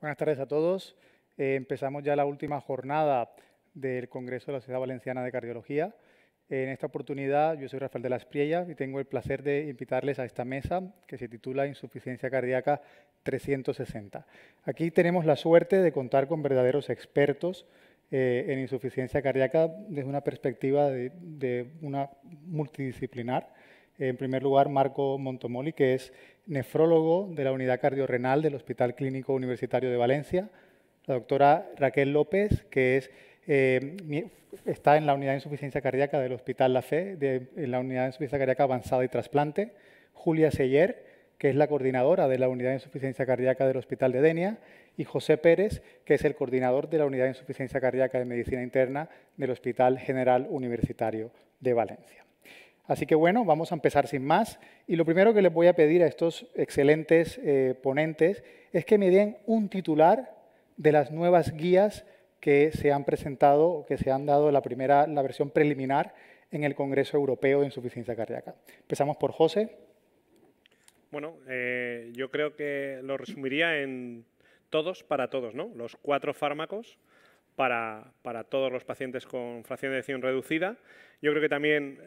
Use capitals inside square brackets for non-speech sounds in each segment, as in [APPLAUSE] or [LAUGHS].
Buenas tardes a todos. Eh, empezamos ya la última jornada del Congreso de la Sociedad Valenciana de Cardiología. En esta oportunidad, yo soy Rafael de las Priellas y tengo el placer de invitarles a esta mesa que se titula Insuficiencia Cardíaca 360. Aquí tenemos la suerte de contar con verdaderos expertos eh, en insuficiencia cardíaca desde una perspectiva de, de una multidisciplinar. En primer lugar, Marco Montomoli, que es nefrólogo de la unidad cardiorrenal del Hospital Clínico Universitario de Valencia. La doctora Raquel López, que es, eh, está en la unidad de insuficiencia cardíaca del Hospital La Fe, en la unidad de insuficiencia cardíaca avanzada y trasplante. Julia Seller, que es la coordinadora de la Unidad de Insuficiencia Cardíaca del Hospital de Denia, y José Pérez, que es el coordinador de la Unidad de Insuficiencia Cardíaca de Medicina Interna del Hospital General Universitario de Valencia. Así que bueno, vamos a empezar sin más. Y lo primero que les voy a pedir a estos excelentes eh, ponentes es que me den un titular de las nuevas guías que se han presentado que se han dado la primera, la versión preliminar en el Congreso Europeo de Insuficiencia Cardíaca. Empezamos por José. Bueno, eh, yo creo que lo resumiría en todos para todos, ¿no? Los cuatro fármacos para, todos los pacientes con fracción de decisión reducida. Yo creo que también eh,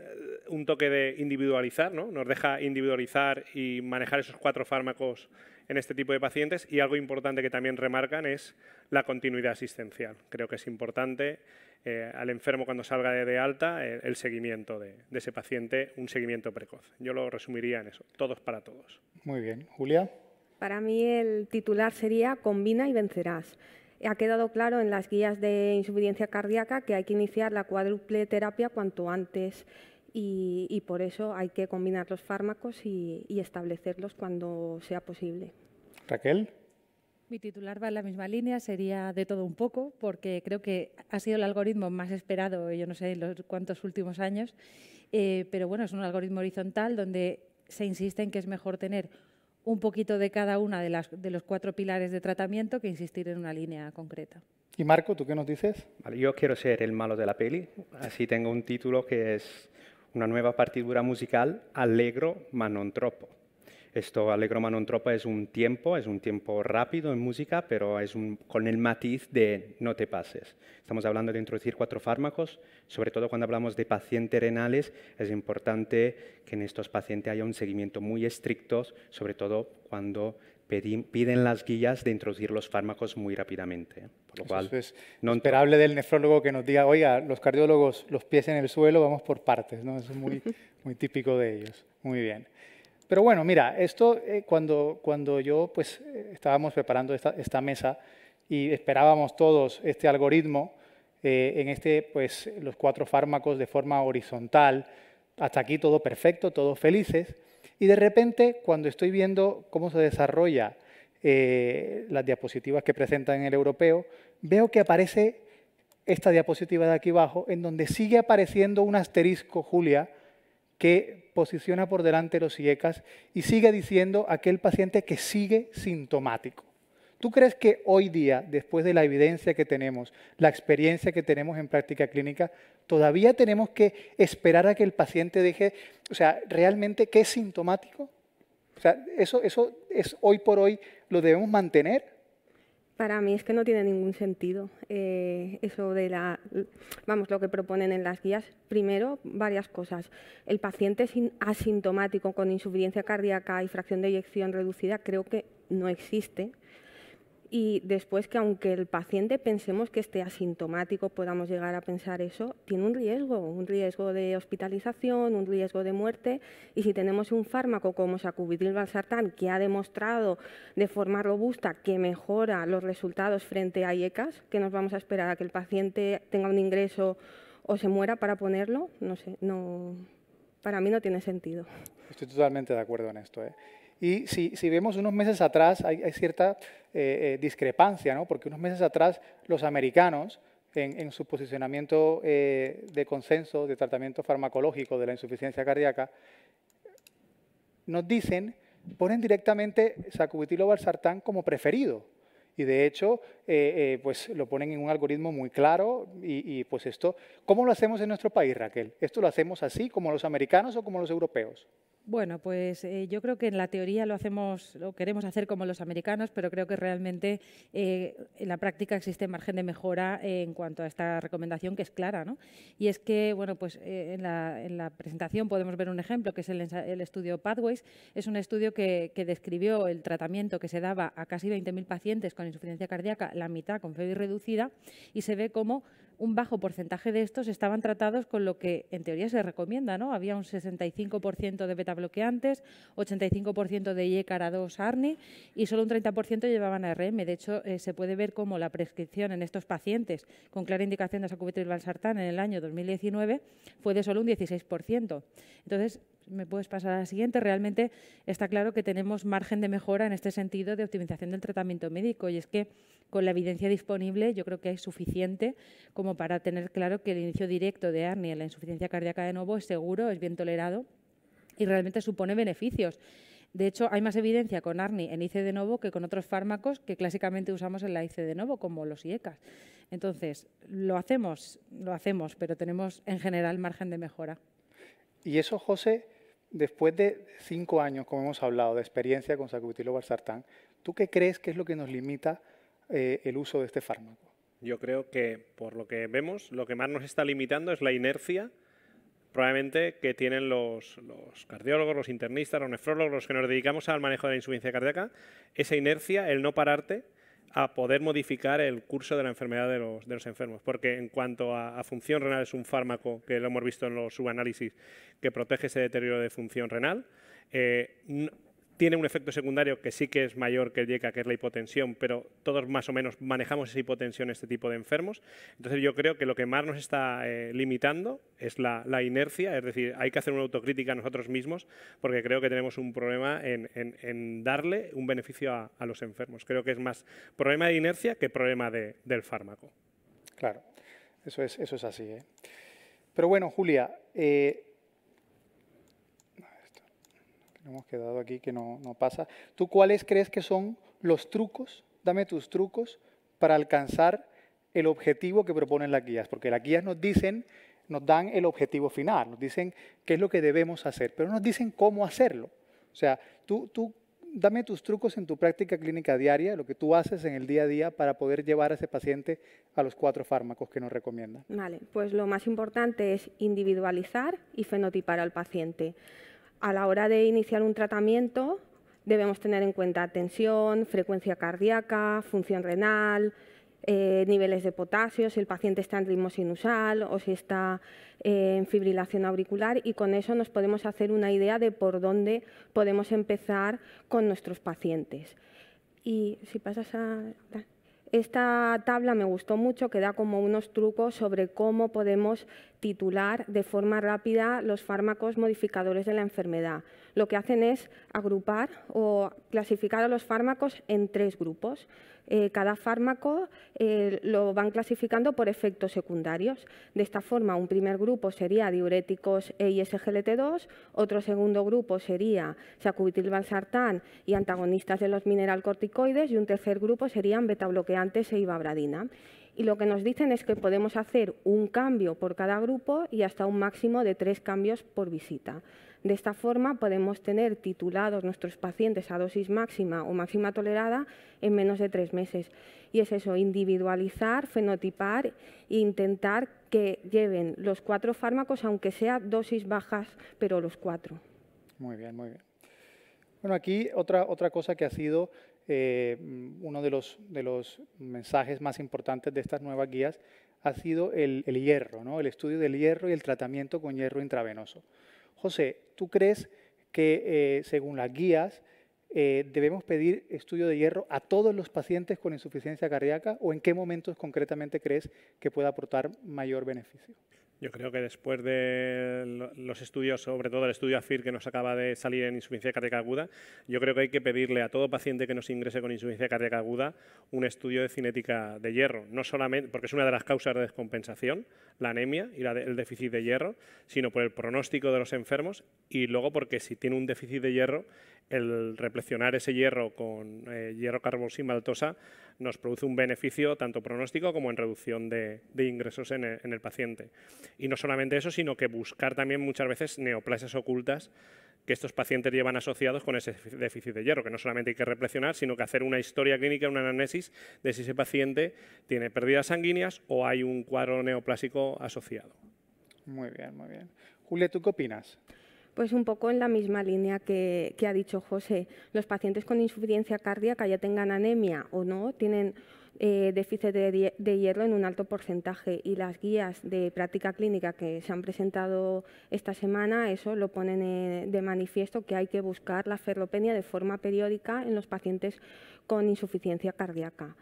un toque de individualizar, ¿no? nos deja individualizar y manejar esos cuatro fármacos en este tipo de pacientes y algo importante que también remarcan es la continuidad asistencial. Creo que es importante eh, al enfermo cuando salga de, alta eh, el seguimiento de ese paciente, un seguimiento precoz. Yo lo resumiría en eso, todos para todos. Muy bien. Julia. Para mí el titular sería Combina y vencerás ha quedado claro en las guías de insuficiencia cardíaca que hay que iniciar la cuádruple terapia cuanto antes y, por eso hay que combinar los fármacos y, establecerlos cuando sea posible. Raquel. Mi titular va en la misma línea, sería de todo un poco, porque creo que ha sido el algoritmo más esperado, yo no sé, en los cuantos últimos años, eh, pero bueno, es un algoritmo horizontal donde se insiste en que es mejor tener un poquito de cada una de, los cuatro pilares de tratamiento que insistir en una línea concreta. ¿Y Marco, tú qué nos dices? yo quiero ser el malo de la peli, así tengo un título que es una nueva partitura musical, allegro ma non troppo. Esto Allegro non es un tiempo, es un tiempo rápido en música, pero es con el matiz de no te pases. Estamos hablando de introducir cuatro fármacos, sobre todo cuando hablamos de pacientes renales, es importante que en estos pacientes haya un seguimiento muy estricto, sobre todo cuando piden las guías de introducir los fármacos muy rápidamente. ¿eh? Por lo cual, es no esperable del nefrólogo que nos diga, oiga, los cardiólogos, los pies en el suelo, vamos por partes, ¿no? Eso es muy, [LAUGHS] muy típico de ellos. Muy bien. Pero bueno, mira, esto eh, cuando, cuando yo pues eh, estábamos preparando esta, mesa y esperábamos todos este algoritmo, eh, en este pues los cuatro fármacos de forma horizontal, hasta aquí todo perfecto, todos felices, y de repente cuando estoy viendo cómo se desarrolla las diapositivas que presentan en el europeo, veo que aparece esta diapositiva de aquí abajo, en donde sigue apareciendo un asterisco, Julia, que posiciona por delante los IECAS y sigue diciendo aquel paciente que sigue sintomático. ¿Tú crees que hoy día, después de la evidencia que tenemos, la experiencia que tenemos en práctica clínica, todavía tenemos que esperar a que el paciente deje, o sea, realmente que es sintomático? O sea, eso, eso es hoy por hoy lo debemos mantener para mí es que no tiene ningún sentido eh, eso de la, vamos, lo que proponen en las guías. Primero, varias cosas. El paciente asintomático con insuficiencia cardíaca y fracción de eyección reducida creo que no existe y después que aunque el paciente pensemos que esté asintomático, podamos llegar a pensar eso, tiene un riesgo, un riesgo de hospitalización, un riesgo de muerte y si tenemos un fármaco como sacubitril valsartán que ha demostrado de forma robusta que mejora los resultados frente a IECAS, que nos vamos a esperar a que el paciente tenga un ingreso o se muera para ponerlo, no sé, no para mí no tiene sentido. Estoy totalmente de acuerdo en esto. ¿eh? Y si, vemos unos meses atrás, hay, cierta eh, eh, discrepancia, ¿no? porque unos meses atrás los americanos, en, su posicionamiento eh, de consenso de tratamiento farmacológico de la insuficiencia cardíaca, nos dicen, ponen directamente sacubitril/valsartán como preferido. Y de hecho, pues lo ponen en un algoritmo muy claro y, pues esto, ¿cómo lo hacemos en nuestro país, Raquel? ¿Esto lo hacemos así como los americanos o como los europeos? Bueno, pues eh, yo creo que en la teoría lo hacemos, lo queremos hacer como los americanos, pero creo que realmente eh, en la práctica existe margen de mejora en cuanto a esta recomendación que es clara, ¿no? Y es que, bueno, pues eh, en la, presentación podemos ver un ejemplo que es el, estudio Pathways. Es un estudio que, describió el tratamiento que se daba a casi 20.000 pacientes con insuficiencia cardíaca, la mitad con FEBI reducida, y se ve cómo un bajo porcentaje de estos estaban tratados con lo que en teoría se recomienda, ¿no? Había un 65% de beta bloqueantes, 85% de iecara 2 ARNI y solo un 30% llevaban ARM. De hecho, eh, se puede ver cómo la prescripción en estos pacientes con clara indicación de sacubitril valsartán en el año 2019 fue de solo un 16%. Entonces, me puedes pasar a la siguiente. Realmente está claro que tenemos margen de mejora en este sentido de optimización del tratamiento médico y es que con la evidencia disponible yo creo que es suficiente como para tener claro que el inicio directo de ARNI en la insuficiencia cardíaca de nuevo es seguro, es bien tolerado y realmente supone beneficios. De hecho, hay más evidencia con ARNI en ICE de novo que con otros fármacos que clásicamente usamos en la ICE de novo, como los IECAS. Entonces, lo hacemos, lo hacemos, pero tenemos en general margen de mejora. Y eso José, después de cinco años, como hemos hablado, de experiencia con sacutilo Valsartán, ¿tú qué crees que es lo que nos limita eh, el uso de este fármaco? Yo creo que, por lo que vemos, lo que más nos está limitando es la inercia, probablemente, que tienen los, los cardiólogos, los internistas, los nefrólogos, los que nos dedicamos al manejo de la insuficiencia cardíaca, esa inercia, el no pararte, a poder modificar el curso de la enfermedad de los, enfermos. Porque en cuanto a, función renal es un fármaco, que lo hemos visto en los subanálisis, que protege ese deterioro de función renal, eh, tiene un efecto secundario que sí que es mayor que el IECA, que es la hipotensión, pero todos más o menos manejamos esa hipotensión este tipo de enfermos. Entonces yo creo que lo que más nos está eh, limitando es la, inercia, es decir, hay que hacer una autocrítica a nosotros mismos porque creo que tenemos un problema en, darle un beneficio a, los enfermos. Creo que es más problema de inercia que problema del fármaco. Claro, eso es, eso es así. ¿eh? Pero bueno, Julia, eh, hemos quedado aquí que no, pasa. ¿Tú cuáles crees que son los trucos? Dame tus trucos para alcanzar el objetivo que proponen las guías, porque las guías nos dicen, nos dan el objetivo final, nos dicen qué es lo que debemos hacer, pero no nos dicen cómo hacerlo. O sea, tú, tú dame tus trucos en tu práctica clínica diaria, lo que tú haces en el día a día para poder llevar a ese paciente a los cuatro fármacos que nos recomiendan. Vale, pues lo más importante es individualizar y fenotipar al paciente a la hora de iniciar un tratamiento debemos tener en cuenta tensión, frecuencia cardíaca, función renal, eh, niveles de potasio, si el paciente está en ritmo sinusal o si está eh, en fibrilación auricular y con eso nos podemos hacer una idea de por dónde podemos empezar con nuestros pacientes. Y si pasas a... Esta tabla me gustó mucho, que da como unos trucos sobre cómo podemos titular de forma rápida los fármacos modificadores de la enfermedad. Lo que hacen es agrupar o clasificar a los fármacos en tres grupos. Eh, cada fármaco eh, lo van clasificando por efectos secundarios. De esta forma, un primer grupo sería diuréticos e ISGLT2, otro segundo grupo sería sacubitril y antagonistas de los mineralcorticoides y un tercer grupo serían betabloqueantes e ibabradina y lo que nos dicen es que podemos hacer un cambio por cada grupo y hasta un máximo de tres cambios por visita. De esta forma podemos tener titulados nuestros pacientes a dosis máxima o máxima tolerada en menos de tres meses. Y es eso, individualizar, fenotipar e intentar que lleven los cuatro fármacos, aunque sea dosis bajas, pero los cuatro. Muy bien, muy bien. Bueno, aquí otra, otra cosa que ha sido eh, uno de los, mensajes más importantes de estas nuevas guías ha sido el, el hierro, ¿no? el estudio del hierro y el tratamiento con hierro intravenoso. José, ¿tú crees que eh, según las guías eh, debemos pedir estudio de hierro a todos los pacientes con insuficiencia cardíaca o en qué momentos concretamente crees que pueda aportar mayor beneficio? Yo creo que después de los estudios, sobre todo el estudio AFIR que nos acaba de salir en insuficiencia cardíaca aguda, yo creo que hay que pedirle a todo paciente que nos ingrese con insuficiencia cardíaca aguda un estudio de cinética de hierro, no solamente porque es una de las causas de descompensación, la anemia y el déficit de hierro, sino por el pronóstico de los enfermos y luego porque si tiene un déficit de hierro el reflexionar ese hierro con eh, hierro sin maltosa nos produce un beneficio tanto pronóstico como en reducción de, ingresos en el, paciente. Y no solamente eso, sino que buscar también muchas veces neoplasias ocultas que estos pacientes llevan asociados con ese déficit de hierro, que no solamente hay que reflexionar, sino que hacer una historia clínica, una anamnesis de si ese paciente tiene pérdidas sanguíneas o hay un cuadro neoplásico asociado. Muy bien, muy bien. Julio, ¿tú qué opinas? Pues un poco en la misma línea que, ha dicho José. Los pacientes con insuficiencia cardíaca, ya tengan anemia o no, tienen eh, déficit de, hierro en un alto porcentaje y las guías de práctica clínica que se han presentado esta semana, eso lo ponen eh, de manifiesto que hay que buscar la ferropenia de forma periódica en los pacientes con insuficiencia cardíaca.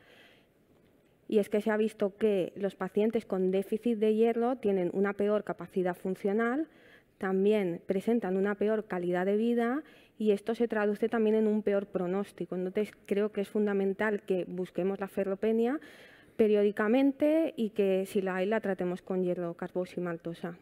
Y es que se ha visto que los pacientes con déficit de hierro tienen una peor capacidad funcional, también presentan una peor calidad de vida y esto se traduce también en un peor pronóstico. Entonces, creo que es fundamental que busquemos la ferropenia periódicamente y que si la hay la tratemos con hierro, maltosa.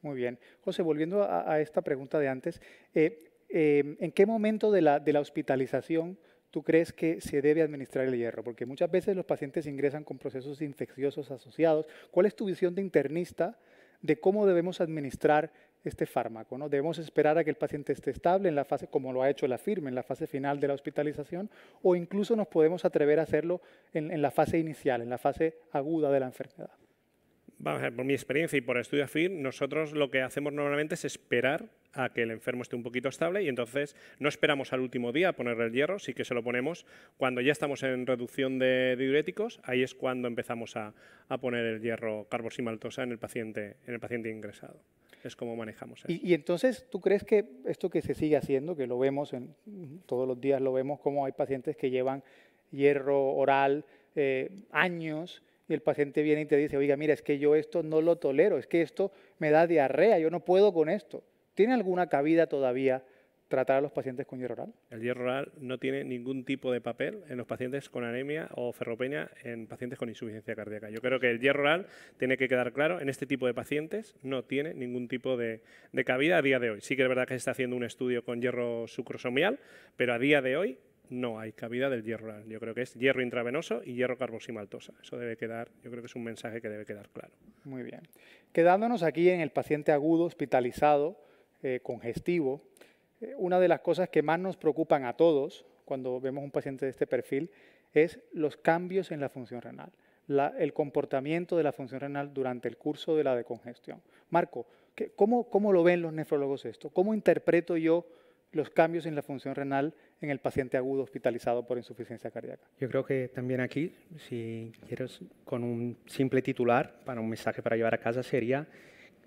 Muy bien. José, volviendo a, esta pregunta de antes, eh, eh, ¿en qué momento de la, de la hospitalización tú crees que se debe administrar el hierro? Porque muchas veces los pacientes ingresan con procesos infecciosos asociados. ¿Cuál es tu visión de internista de cómo debemos administrar este fármaco. ¿no? Debemos esperar a que el paciente esté estable en la fase, como lo ha hecho la firma en la fase final de la hospitalización, o incluso nos podemos atrever a hacerlo en, la fase inicial, en la fase aguda de la enfermedad. por mi experiencia y por estudio firm nosotros lo que hacemos normalmente es esperar a que el enfermo esté un poquito estable y entonces no esperamos al último día a ponerle el hierro, sí que se lo ponemos cuando ya estamos en reducción de diuréticos, ahí es cuando empezamos a, poner el hierro carboximaltosa en el paciente, en el paciente ingresado es como manejamos Y, entonces, ¿tú crees que esto que se sigue haciendo, que lo vemos mm, todos los días, lo vemos como hay pacientes que llevan hierro oral eh, años y el paciente viene y te dice, oiga, mira, es que yo esto no lo tolero, es que esto me da diarrea, yo no puedo con esto. ¿Tiene alguna cabida todavía tratar a los pacientes con hierro oral? El hierro oral no tiene ningún tipo de papel en los pacientes con anemia o ferropenia en pacientes con insuficiencia cardíaca. Yo creo que el hierro oral tiene que quedar claro, en este tipo de pacientes no tiene ningún tipo de, cabida a día de hoy. Sí que es verdad que se está haciendo un estudio con hierro sucrosomial, pero a día de hoy no hay cabida del hierro oral. Yo creo que es hierro intravenoso y hierro carboximaltosa. Eso debe quedar, yo creo que es un mensaje que debe quedar claro. Muy bien. Quedándonos aquí en el paciente agudo hospitalizado, eh, congestivo, una de las cosas que más nos preocupan a todos cuando vemos un paciente de este perfil es los cambios en la función renal, el comportamiento de la función renal durante el curso de la decongestión. Marco, ¿cómo, ¿cómo lo ven los nefrólogos esto? ¿Cómo interpreto yo los cambios en la función renal en el paciente agudo hospitalizado por insuficiencia cardíaca. Yo creo que también aquí, si quieres, con un simple titular para un mensaje para llevar a casa sería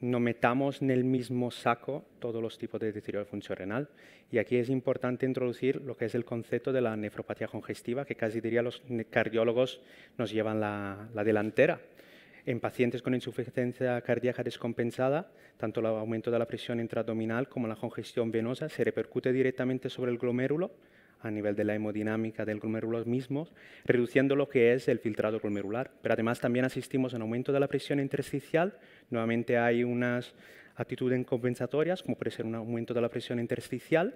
no metamos en el mismo saco todos los tipos de deterioro función renal. Y aquí es importante introducir lo que es el concepto de la nefropatía congestiva, que casi diría los cardiólogos nos llevan la, la delantera. En pacientes con insuficiencia cardíaca descompensada, tanto el aumento de la presión intraabdominal como la congestión venosa se repercute directamente sobre el glomérulo, a nivel de la hemodinámica del glomérulo mismos, reduciendo lo que es el filtrado glomerular. Pero además también asistimos a un aumento de la presión intersticial. Nuevamente hay unas actitudes compensatorias, como puede ser un aumento de la presión intersticial,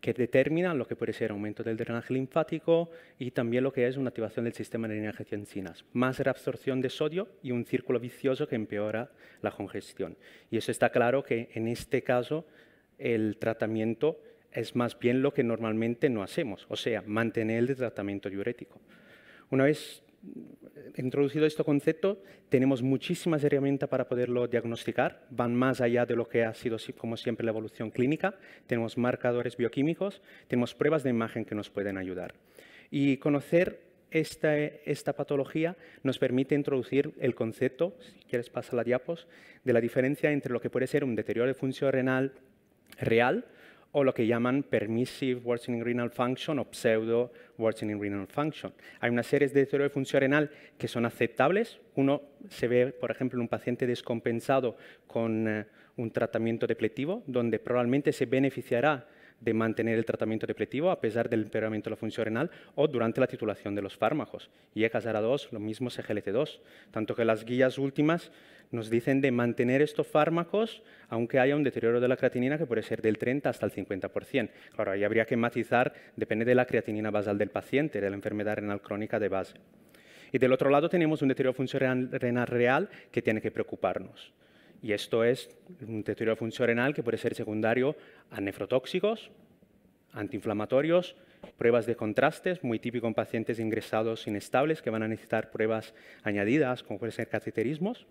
que determinan lo que puede ser aumento del drenaje linfático y también lo que es una activación del sistema de drenaje de encinas. más reabsorción de sodio y un círculo vicioso que empeora la congestión. Y eso está claro que en este caso el tratamiento es más bien lo que normalmente no hacemos, o sea, mantener el tratamiento diurético. Una vez introducido este concepto, tenemos muchísimas herramientas para poderlo diagnosticar, van más allá de lo que ha sido, como siempre, la evolución clínica, tenemos marcadores bioquímicos, tenemos pruebas de imagen que nos pueden ayudar. Y conocer esta, patología nos permite introducir el concepto, si quieres pasar la diapos, de la diferencia entre lo que puede ser un deterioro de función renal real lo que llaman permissive worsening renal function o pseudo worsening renal function. Hay una serie de deterioro de función renal que son aceptables. Uno se ve, por ejemplo, en un paciente descompensado con eh, un tratamiento depletivo, donde probablemente se beneficiará de mantener el tratamiento depletivo a pesar del empeoramiento de la función renal o durante la titulación de los fármacos. Y a 2 lo mismo glt 2 tanto que las guías últimas nos dicen de mantener estos fármacos aunque haya un deterioro de la creatinina que puede ser del 30 hasta el 50%. Claro, ahí habría que matizar, depende de la creatinina basal del paciente, de la enfermedad renal crónica de base. Y del otro lado tenemos un deterioro función renal real que tiene que preocuparnos y esto es un deterioro de función renal que puede ser secundario a nefrotóxicos, antiinflamatorios, pruebas de contrastes, muy típico en pacientes ingresados inestables que van a necesitar pruebas añadidas, como pueden ser cateterismos.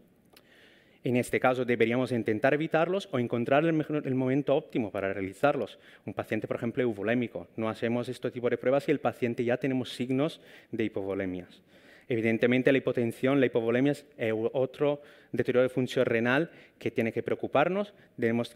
En este caso deberíamos intentar evitarlos o encontrar el, momento óptimo para realizarlos. Un paciente, por ejemplo, euvolémico. No hacemos este tipo de pruebas si el paciente ya tenemos signos de hipovolemias. Evidentemente la hipotensión, la hipovolemia es eh, otro deterioro de función renal que tiene que preocuparnos. Debemos,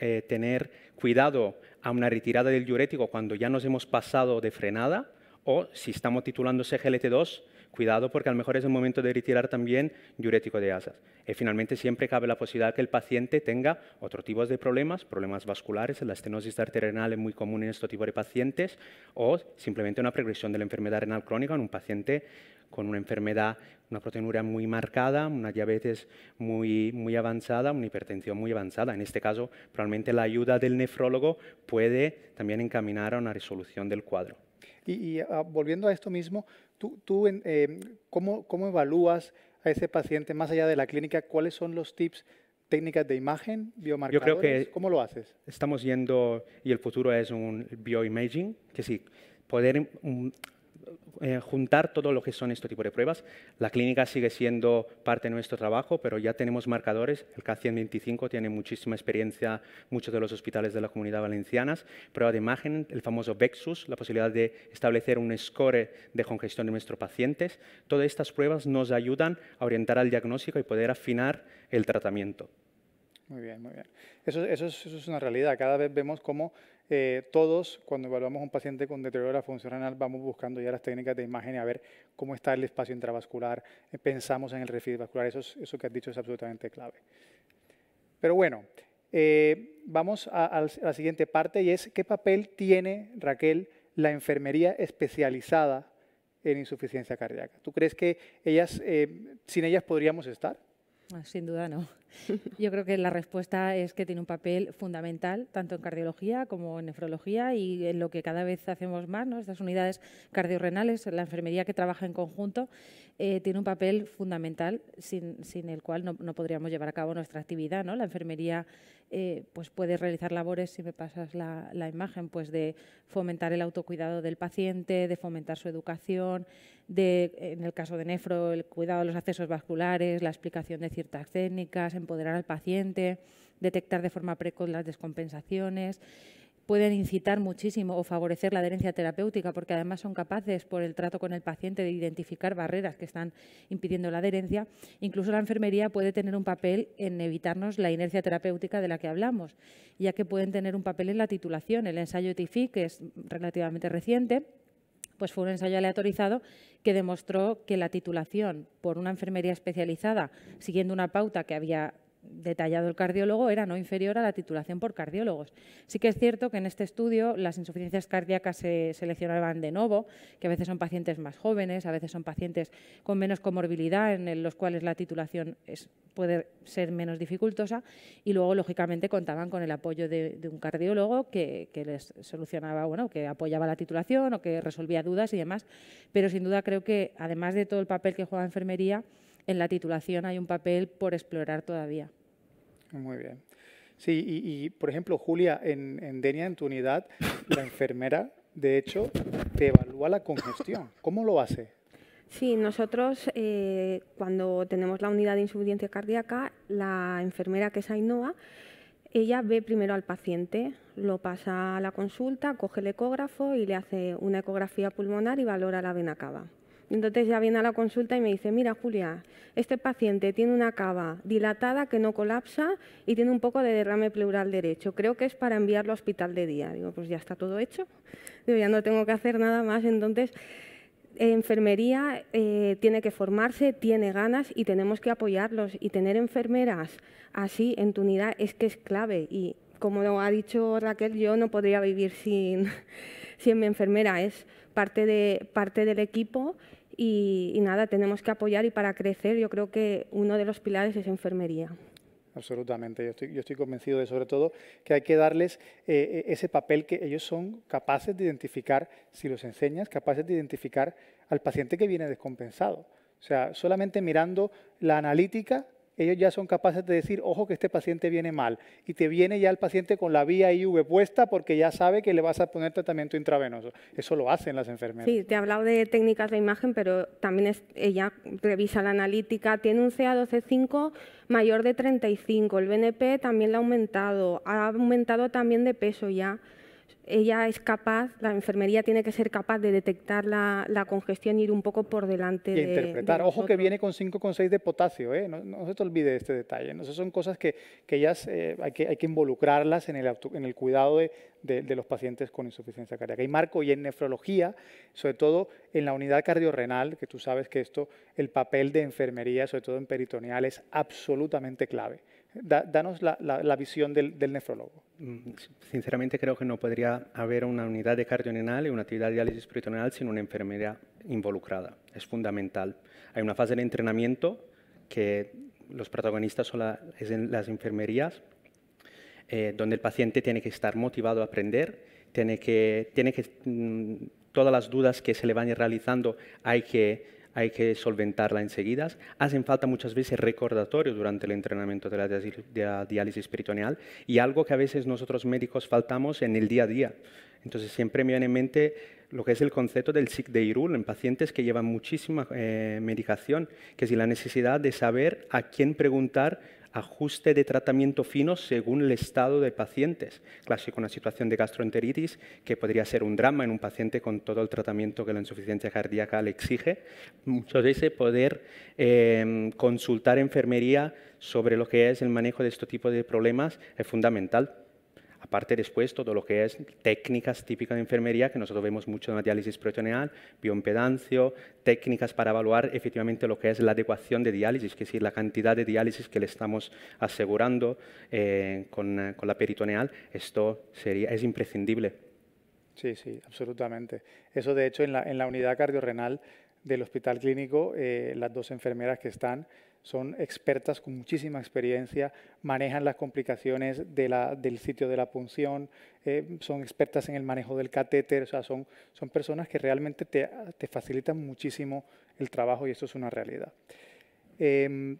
eh, tener cuidado a una retirada del diurético cuando ya nos hemos pasado de frenada o si estamos titulando glt 2 Cuidado porque a lo mejor es el momento de retirar también diurético de asas. Y eh, finalmente siempre cabe la posibilidad que el paciente tenga otro tipo de problemas, problemas vasculares, la estenosis arterial es muy común en este tipo de pacientes, o simplemente una progresión de la enfermedad renal crónica en un paciente con una enfermedad, una proteinuria muy marcada, una diabetes muy avanzada, una hipertensión muy avanzada. En este caso, probablemente la ayuda del nefrólogo puede también encaminar a una resolución del cuadro. Y, ah, volviendo a esto mismo, tú, tú em, ¿cómo, evalúas a ese paciente más allá de la clínica? ¿Cuáles son los tips técnicas de imagen, biomarcadores? ¿Cómo lo haces? Estamos yendo, y el futuro es un bioimaging, que sí, poder mm, eh, juntar todo lo que son este tipo de pruebas. La clínica sigue siendo parte de nuestro trabajo, pero ya tenemos marcadores. El K125 tiene muchísima experiencia, muchos de los hospitales de la comunidad valenciana. Prueba de imagen, el famoso Vexus, la posibilidad de establecer un score de congestión de nuestros pacientes. Todas estas pruebas nos ayudan a orientar al diagnóstico y poder afinar el tratamiento. Muy bien, muy bien. Eso, eso es una realidad. Cada vez vemos cómo eh, todos, cuando evaluamos un paciente con deterioro de la función renal, vamos buscando ya las técnicas de imagen a ver cómo está el espacio intravascular, eh, pensamos en el refil vascular, eso, eso que has dicho es absolutamente clave. Pero bueno, eh, vamos a, la siguiente parte y es qué papel tiene, Raquel, la enfermería especializada en insuficiencia cardíaca. ¿Tú crees que ellas, sin ellas podríamos estar? Ah, sin duda no. [LAUGHS] Yo creo que la respuesta es que tiene un papel fundamental tanto en cardiología como en nefrología y en lo que cada vez hacemos más, ¿no? estas unidades cardiorrenales, la enfermería que trabaja en conjunto, eh, tiene un papel fundamental sin, el cual no, podríamos llevar a cabo nuestra actividad. La enfermería eh, pues puede realizar labores, si me pasas la, la imagen, pues de fomentar el autocuidado del paciente, de fomentar su educación, de, en el caso de nefro, el cuidado de los accesos vasculares, la explicación de ciertas técnicas, empoderar al paciente, detectar de forma precoz las descompensaciones, pueden incitar muchísimo o favorecer la adherencia terapéutica, porque además son capaces, por el trato con el paciente, de identificar barreras que están impidiendo la adherencia. Incluso la enfermería puede tener un papel en evitarnos la inercia terapéutica de la que hablamos, ya que pueden tener un papel en la titulación. El ensayo TIFI, que es relativamente reciente, pues fue un ensayo aleatorizado que demostró que la titulación por una enfermería especializada, siguiendo una pauta que había detallado el cardiólogo era no inferior a la titulación por cardiólogos. Sí que es cierto que en este estudio las insuficiencias cardíacas se seleccionaban de nuevo, que a veces son pacientes más jóvenes, a veces son pacientes con menos comorbilidad, en los cuales la titulación puede ser menos dificultosa, y luego, lógicamente, contaban con el apoyo de, un cardiólogo que, que, les solucionaba, bueno, que apoyaba la titulación o que resolvía dudas y demás. Pero sin duda creo que, además de todo el papel que juega la enfermería, en la titulación hay un papel por explorar todavía. Muy bien. Sí, y, por ejemplo, Julia, en, en Denia, en tu unidad, la enfermera, de hecho, te evalúa la congestión. ¿Cómo lo hace? Sí, nosotros eh, cuando tenemos la unidad de insuficiencia cardíaca, la enfermera que es Ainhoa, ella ve primero al paciente, lo pasa a la consulta, coge el ecógrafo y le hace una ecografía pulmonar y valora la vena cava. Entonces ya viene a la consulta y me dice, mira Julia, este paciente tiene una cava dilatada que no colapsa y tiene un poco de derrame pleural derecho. Creo que es para enviarlo a hospital de día. Digo, pues ya está todo hecho. Digo, ya no tengo que hacer nada más. Entonces, eh, enfermería eh, tiene que formarse, tiene ganas y tenemos que apoyarlos. Y tener enfermeras así en tu unidad es que es clave. Y como lo ha dicho Raquel, yo no podría vivir sin, [LAUGHS] mi enfermera. Es parte, parte del equipo y, nada, tenemos que apoyar y para crecer yo creo que uno de los pilares es enfermería. Absolutamente, yo estoy, convencido de sobre todo que hay que darles eh, eh, ese papel que ellos son capaces de identificar, si los enseñas, capaces de identificar al paciente que viene descompensado. O sea, solamente mirando la analítica ellos ya son capaces de decir, ojo que este paciente viene mal, y te viene ya el paciente con la vía IV puesta porque ya sabe que le vas a poner tratamiento intravenoso. Eso lo hacen las enfermeras. Sí, te he hablado de técnicas de imagen, pero también ella revisa la analítica, tiene un CA12-5 mayor de 35, el BNP también lo ha aumentado, ha aumentado también de peso ya ella es capaz, la enfermería tiene que ser capaz de detectar la, congestión y ir un poco por delante. Y de, interpretar. Ojo que viene con 5,6 de potasio, ¿eh? no, se te olvide este detalle. ¿no? son cosas eh, que, hay, que, involucrarlas en el, cuidado de, de, los pacientes con insuficiencia cardíaca. Y Marco, y en nefrología, sobre todo en la unidad cardiorrenal, que tú sabes que esto, el papel de enfermería, sobre todo en peritoneal, es absolutamente clave danos la, visión del, nefrólogo. Mm, sinceramente creo que no podría haber una unidad de cardiorenal y una actividad de diálisis peritoneal sin una enfermería involucrada. Es fundamental. Hay una fase de entrenamiento que los protagonistas son las enfermerías, eh, donde el paciente tiene que estar motivado a aprender, tiene que, tiene que mm, todas las dudas que se le van realizando hay que hay que solventarla enseguida. Hacen falta muchas veces recordatorios durante el entrenamiento de la, diálisis peritoneal y algo que a veces nosotros médicos faltamos en el día a día. Entonces siempre me viene en mente lo que es el concepto del SIC de Irul en pacientes que llevan muchísima eh, medicación, que es la necesidad de saber a quién preguntar ajuste de tratamiento fino según el estado de pacientes. Clásico, una situación de gastroenteritis que podría ser un drama en un paciente con todo el tratamiento que la insuficiencia cardíaca le exige. Muchas veces poder em, consultar enfermería sobre lo que es el manejo de este tipo de problemas es fundamental. Aparte después todo lo que es técnicas típicas de enfermería, que nosotros vemos mucho en la diálisis peritoneal, bioimpedancio, técnicas para evaluar efectivamente lo que es la adecuación de diálisis, que es decir, la cantidad de diálisis que le estamos asegurando eh, eh, con, la peritoneal, esto sería, es imprescindible. Sí, sí, absolutamente. Eso de hecho en la, en la unidad cardiorrenal del hospital clínico, eh, las dos enfermeras que están son expertas con muchísima experiencia, manejan las complicaciones del sitio de la punción, eh, son expertas en el manejo del catéter, o sea, son, son personas que realmente te, te, facilitan muchísimo el trabajo y esto es una realidad. Em,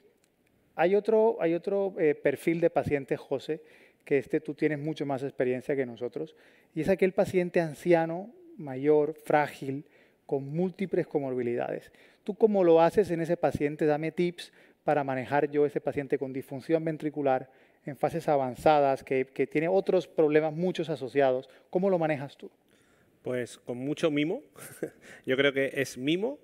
hay otro, hay otro eh, perfil de paciente, José, que este tú tienes mucho más experiencia que nosotros, y es aquel paciente anciano, mayor, frágil, con múltiples comorbilidades. ¿Tú cómo lo haces en ese paciente? Dame tips para manejar yo ese paciente con disfunción ventricular en fases avanzadas, que, tiene otros problemas muchos asociados? ¿Cómo lo manejas tú? Pues con mucho mimo. [LAUGHS] yo creo que es mimo,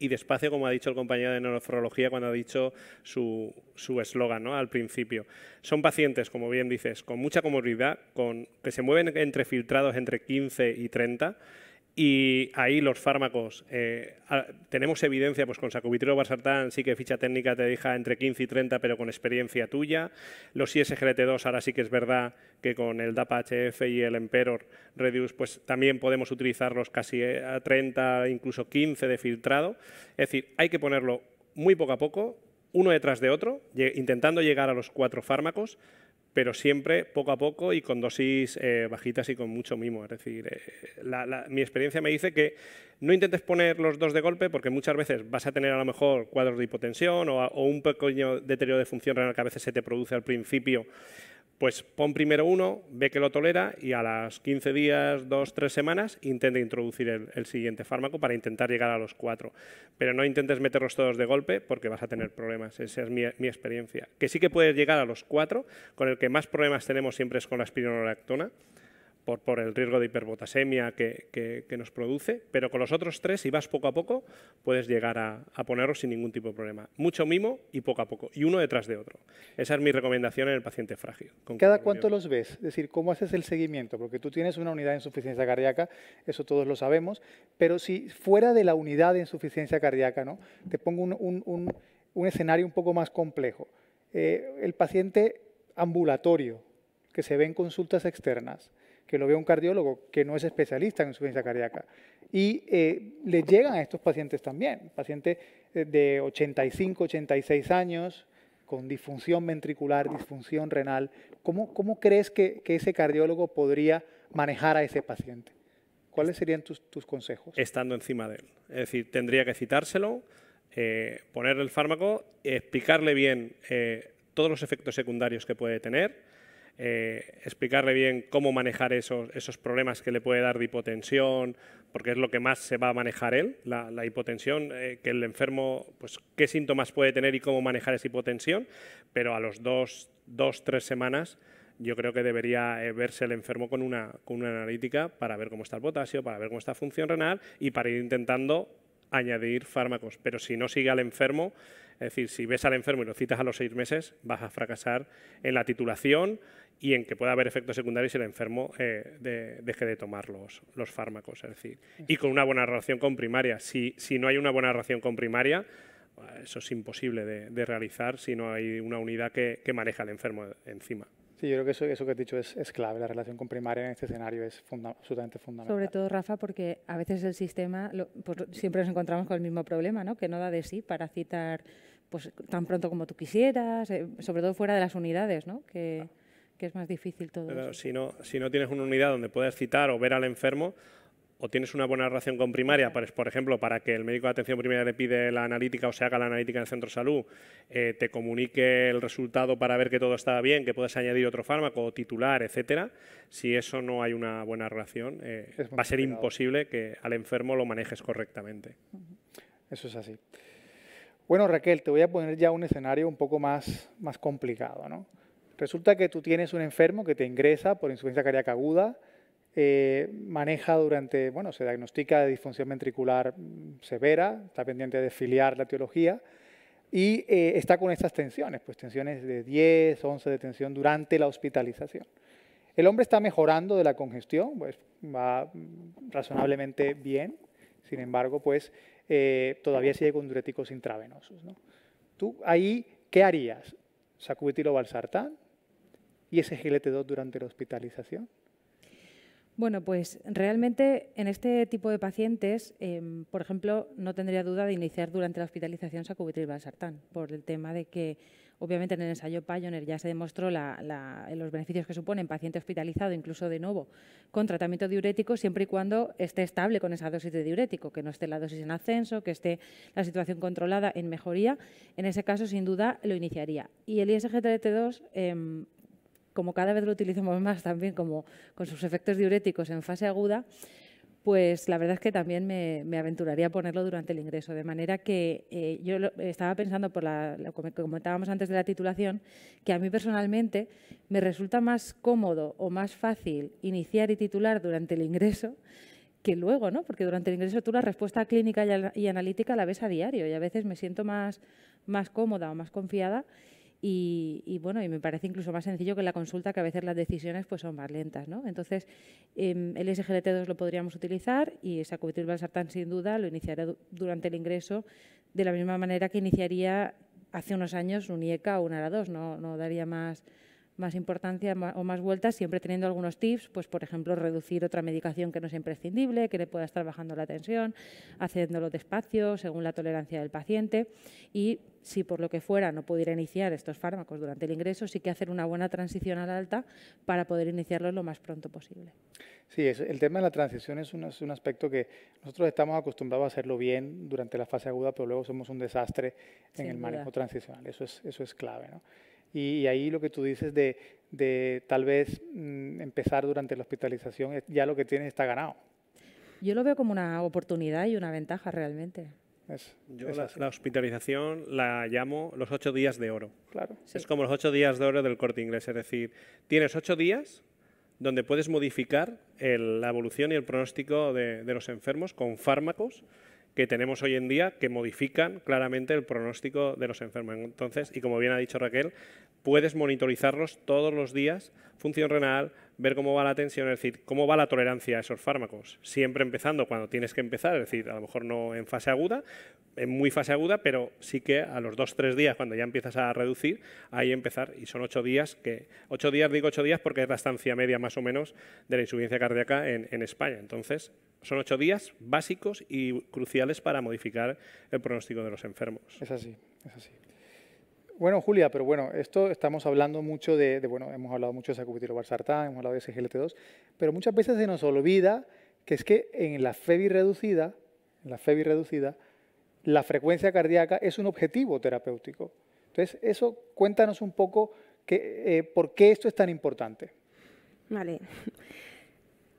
y despacio, como ha dicho el compañero de neurofrología cuando ha dicho su eslogan al principio. Son pacientes, como bien dices, con mucha comodidad, con, que se mueven entre filtrados entre 15 y 30 y ahí los fármacos, eh, tenemos evidencia, pues con sacubitril basartán sí que ficha técnica te deja entre 15 y 30, pero con experiencia tuya. Los ISGLT2 ahora sí que es verdad que con el DAPA-HF y el Emperor Reduce, pues también podemos utilizarlos casi eh, a 30, incluso 15 de filtrado. Es decir, hay que ponerlo muy poco a poco, uno detrás de otro, intentando llegar a los cuatro fármacos, pero siempre poco a poco y con dosis eh, bajitas y con mucho mimo. Es decir, eh, mi experiencia me dice que no intentes poner los dos de golpe porque muchas veces vas a tener a lo mejor cuadros de hipotensión o, o un pequeño deterioro de función renal que a veces se te produce al principio pues pon primero uno, ve que lo tolera y a las 15 días, 2, 3 semanas, intenta introducir el, siguiente fármaco para intentar llegar a los 4. Pero no intentes meterlos todos de golpe porque vas a tener problemas. Esa es mi, experiencia. Que sí que puedes llegar a los 4, con el que más problemas tenemos siempre es con la espironolactona por, el riesgo de hiperbotasemia que, nos produce, pero con los otros tres, si vas poco a poco, puedes llegar a, a ponerlos sin ningún tipo de problema. Mucho mimo y poco a poco, y uno detrás de otro. Esa es mi recomendación en el paciente frágil. ¿Cada cuánto los ves? Es decir, ¿cómo haces el seguimiento? Porque tú tienes una unidad de insuficiencia cardíaca, eso todos lo sabemos, pero si fuera de la unidad de insuficiencia cardíaca, ¿no? te pongo un, escenario un poco más complejo. Eh, el paciente ambulatorio, que se ve en consultas externas, que lo vea un cardiólogo que no es especialista en insuficiencia cardíaca. Y eh, le llegan a estos pacientes también, pacientes eh, de 85, 86 años, con disfunción ventricular, disfunción renal. ¿Cómo, crees que, ese cardiólogo podría manejar a ese paciente? ¿Cuáles serían tus, consejos? Estando encima de él. Es decir, tendría que citárselo, eh, ponerle el fármaco, explicarle bien todos los efectos secundarios que puede tener, eh, explicarle bien cómo manejar esos, esos, problemas que le puede dar de hipotensión, porque es lo que más se va a manejar él, la, hipotensión, eh, que el enfermo, pues qué síntomas puede tener y cómo manejar esa hipotensión, pero a los dos, dos tres semanas yo creo que debería eh, verse el enfermo con una, con una analítica para ver cómo está el potasio, para ver cómo está la función renal y para ir intentando añadir fármacos. Pero si no sigue al enfermo, es decir, si ves al enfermo y lo citas a los seis meses, vas a fracasar en la titulación, y en que pueda haber efectos secundarios si el enfermo eh, deje de tomar los, fármacos. Es decir, y con una buena relación con primaria. Si, si no hay una buena relación con primaria, eso es imposible de, de realizar si no hay una unidad que, que maneja al enfermo encima. Sí, yo creo que eso, eso que has dicho es, es, clave. La relación con primaria en este escenario es absolutamente fundamental. Sobre todo, Rafa, porque a veces el sistema, pues, siempre nos encontramos con el mismo problema, ¿no? que no da de sí para citar pues, tan pronto como tú quisieras, eh, sobre todo fuera de las unidades. ¿no? Que que es más difícil todo. Si, no, si no tienes una unidad donde puedas citar o ver al enfermo, o tienes una buena relación con primaria, por ejemplo, para que el médico de atención primaria le pide la analítica o se haga la analítica en el centro de salud, eh, te comunique el resultado para ver que todo estaba bien, que puedes añadir otro fármaco, titular, etcétera. Si eso no hay una buena relación, eh, va a ser imposible que al enfermo lo manejes correctamente. Eso es así. Bueno, Raquel, te voy a poner ya un escenario un poco más, más complicado, ¿no? Resulta que tú tienes un enfermo que te ingresa por insuficiencia cardíaca aguda, eh, maneja durante, bueno, se diagnostica disfunción ventricular mm, severa, está pendiente de filiar la teología y eh, está con estas tensiones, pues tensiones de 10, 11 de tensión durante la hospitalización. El hombre está mejorando de la congestión, pues va mm, razonablemente bien, sin embargo, pues eh, todavía sigue con diuréticos intravenosos. Tú ahí, ¿qué harías? ¿Sacubitilo balsartán? y ese GLT2 durante la hospitalización? Bueno, pues realmente en este tipo de pacientes, eh, por ejemplo, no tendría duda de iniciar durante la hospitalización sacubitril valsartán, por el tema de que obviamente en el ensayo Pioneer ya se demostró los beneficios que supone en paciente hospitalizado, incluso de nuevo, con tratamiento diurético, siempre y cuando esté estable con esa dosis de diurético, que no esté la dosis en ascenso, que esté la situación controlada en mejoría. En ese caso, sin duda, lo iniciaría. Y el ISGTT2 como cada vez lo utilizamos más también, como con sus efectos diuréticos en fase aguda, pues la verdad es que también me, aventuraría a ponerlo durante el ingreso. De manera que eh, yo estaba pensando, por lo que comentábamos antes de la titulación, que a mí personalmente me resulta más cómodo o más fácil iniciar y titular durante el ingreso que luego, ¿no? Porque durante el ingreso tú la respuesta clínica y, analítica la ves a diario y a veces me siento más, más cómoda o más confiada y, bueno, y me parece incluso más sencillo que la consulta, que a veces las decisiones pues son más lentas, ¿no? Entonces, em, el SGLT2 lo podríamos utilizar y esa sartán sin duda lo iniciará durante el ingreso de la misma manera que iniciaría hace unos años un IECA o un ARA2, no, no daría más más importancia o más vueltas, siempre teniendo algunos tips, pues por ejemplo, reducir otra medicación que no sea imprescindible, que le pueda estar bajando la tensión, haciéndolo despacio, según la tolerancia del paciente. Y si por lo que fuera no pudiera iniciar estos fármacos durante el ingreso, sí que hacer una buena transición al alta para poder iniciarlos lo más pronto posible. Sí, el tema de la transición es un, aspecto que nosotros estamos acostumbrados a hacerlo bien durante la fase aguda, pero luego somos un desastre en el manejo transicional. Eso es, eso es clave. ¿no? Y, ahí lo que tú dices de, tal vez mm, empezar durante la hospitalización, ya lo que tienes está ganado. Yo lo veo como una oportunidad y una ventaja realmente. Yo la, hospitalización la llamo los ocho días de oro. Claro. Es como los ocho días de oro del corte inglés. Es decir, tienes ocho días donde puedes modificar la evolución y el pronóstico de, de los enfermos con fármacos que tenemos hoy en día que modifican claramente el pronóstico de los enfermos. Entonces, y como bien ha dicho Raquel, puedes monitorizarlos todos los días, función renal, ver cómo va la tensión, es decir, cómo va la tolerancia a esos fármacos. Siempre empezando cuando tienes que empezar, es decir, a lo mejor no en fase aguda, en muy fase aguda, pero sí que a los dos, tres días, cuando ya empiezas a reducir, ahí empezar. Y son ocho días, que ocho días, digo ocho días porque es la estancia media más o menos de la insuficiencia cardíaca en, en España. Entonces, son ocho días básicos y cruciales para modificar el pronóstico de los enfermos. Es así, es así. Bueno, Julia, pero bueno, esto estamos hablando mucho de, bueno, hemos hablado mucho de sacubitril/valsartán, hemos hablado de SGLT2, pero muchas veces se nos olvida que es que en la FEBI reducida, en la FEBI reducida, la frecuencia cardíaca es un objetivo terapéutico. Entonces, eso cuéntanos un poco que, eh, por qué esto es tan importante. Vale. [LAUGHS]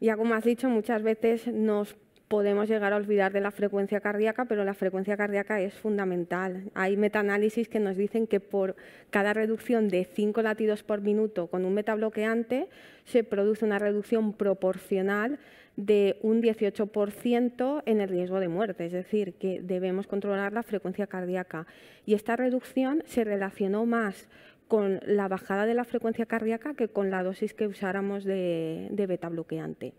Ya como has dicho, muchas veces nos podemos llegar a olvidar de la frecuencia cardíaca, pero la frecuencia cardíaca es fundamental. Hay metaanálisis que nos dicen que por cada reducción de 5 latidos por minuto con un metabloqueante se produce una reducción proporcional de un 18% en el riesgo de muerte, es decir, que debemos controlar la frecuencia cardíaca. Y esta reducción se relacionó más con la bajada de la frecuencia cardíaca que con la dosis que usáramos de, de beta bloqueante.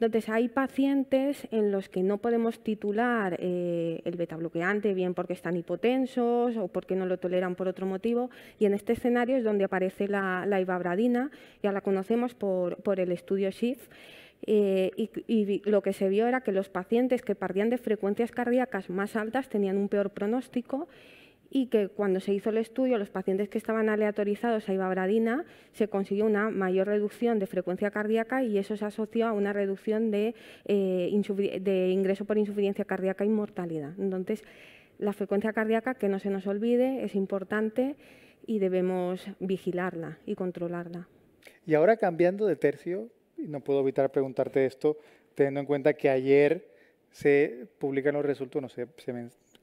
Entonces, hay pacientes en los que no podemos titular eh, el beta bloqueante, bien porque están hipotensos o porque no lo toleran por otro motivo, y en este escenario es donde aparece la, ibabradina, ya la conocemos por, el estudio SHIFT, eh, y, y, lo que se vio era que los pacientes que partían de frecuencias cardíacas más altas tenían un peor pronóstico y que cuando se hizo el estudio, los pacientes que estaban aleatorizados a ibabradina, se consiguió una mayor reducción de frecuencia cardíaca y eso se asoció a una reducción eh, de, ingreso por insuficiencia cardíaca y mortalidad. Entonces, la frecuencia cardíaca, que no se nos olvide, es importante y debemos vigilarla y controlarla. Y ahora cambiando de tercio, y no puedo evitar preguntarte esto, teniendo en cuenta que ayer se publican los resultados, no sé, se,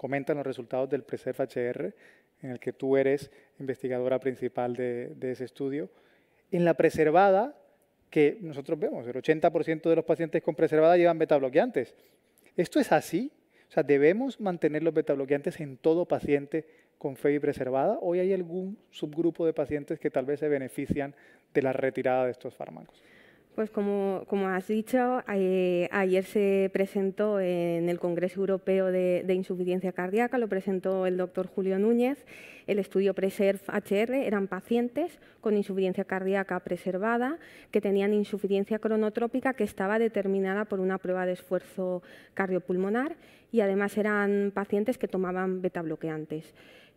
comentan los resultados del PRESERF HR, en el que tú eres investigadora principal de, ese estudio. En la preservada, que nosotros vemos, el 80% de los pacientes con preservada llevan betabloqueantes. ¿Esto es así? O sea, ¿debemos mantener los betabloqueantes en todo paciente con FEI preservada? ¿O hay algún subgrupo de pacientes que tal vez se benefician de la retirada de estos fármacos? Pues como, has dicho, eh, ayer se presentó en el Congreso Europeo de, Insuficiencia Cardíaca, lo presentó el doctor Julio Núñez, el estudio Preserve hr eran pacientes con insuficiencia cardíaca preservada que tenían insuficiencia cronotrópica que estaba determinada por una prueba de esfuerzo cardiopulmonar y además eran pacientes que tomaban beta bloqueantes.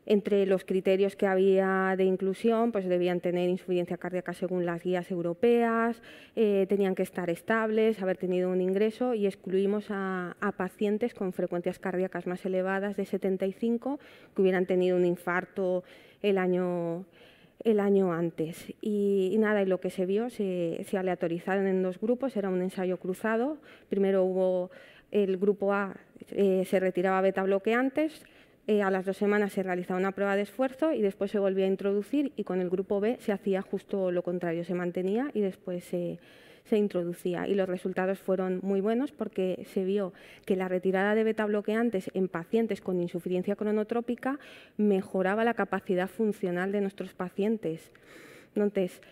Entre los criterios que había de inclusión, pues debían tener insuficiencia cardíaca según las guías europeas, eh, tenían que estar estables, haber tenido un ingreso y excluimos a, pacientes con frecuencias cardíacas más elevadas de 75 que hubieran tenido un infarto el año, el año antes. Y, nada, y lo que se vio se, aleatorizaron en dos grupos, era un ensayo cruzado. Primero hubo el grupo A, eh, se retiraba beta bloqueantes eh, a las dos semanas se realizaba una prueba de esfuerzo y después se volvía a introducir y con el grupo B se hacía justo lo contrario, se mantenía y después se, introducía. Y los resultados fueron muy buenos porque se vio que la retirada de beta bloqueantes en pacientes con insuficiencia cronotrópica mejoraba la capacidad funcional de nuestros pacientes. Entonces,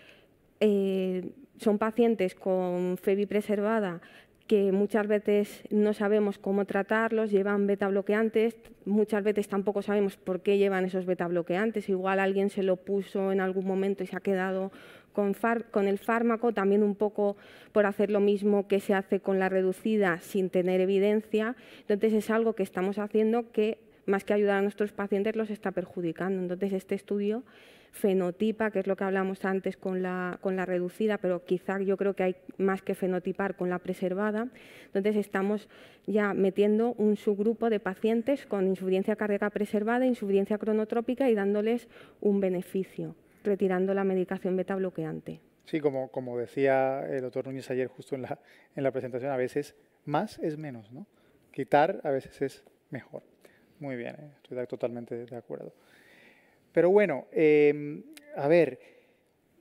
eh, son pacientes con FEBI preservada que muchas veces no sabemos cómo tratarlos, llevan beta bloqueantes, muchas veces tampoco sabemos por qué llevan esos beta bloqueantes, igual alguien se lo puso en algún momento y se ha quedado con, con, el fármaco, también un poco por hacer lo mismo que se hace con la reducida sin tener evidencia, entonces es algo que estamos haciendo que más que ayudar a nuestros pacientes, los está perjudicando. Entonces, este estudio fenotipa, que es lo que hablamos antes con la, con la reducida, pero quizá yo creo que hay más que fenotipar con la preservada. Entonces, estamos ya metiendo un subgrupo de pacientes con insuficiencia cardíaca preservada, insuficiencia cronotrópica y dándoles un beneficio, retirando la medicación beta bloqueante. Sí, como, como decía el doctor Núñez ayer justo en la, en la presentación, a veces más es menos, ¿no? Quitar a veces es mejor. Muy bien, eh, estoy totalmente de acuerdo. Pero bueno, em, a ver,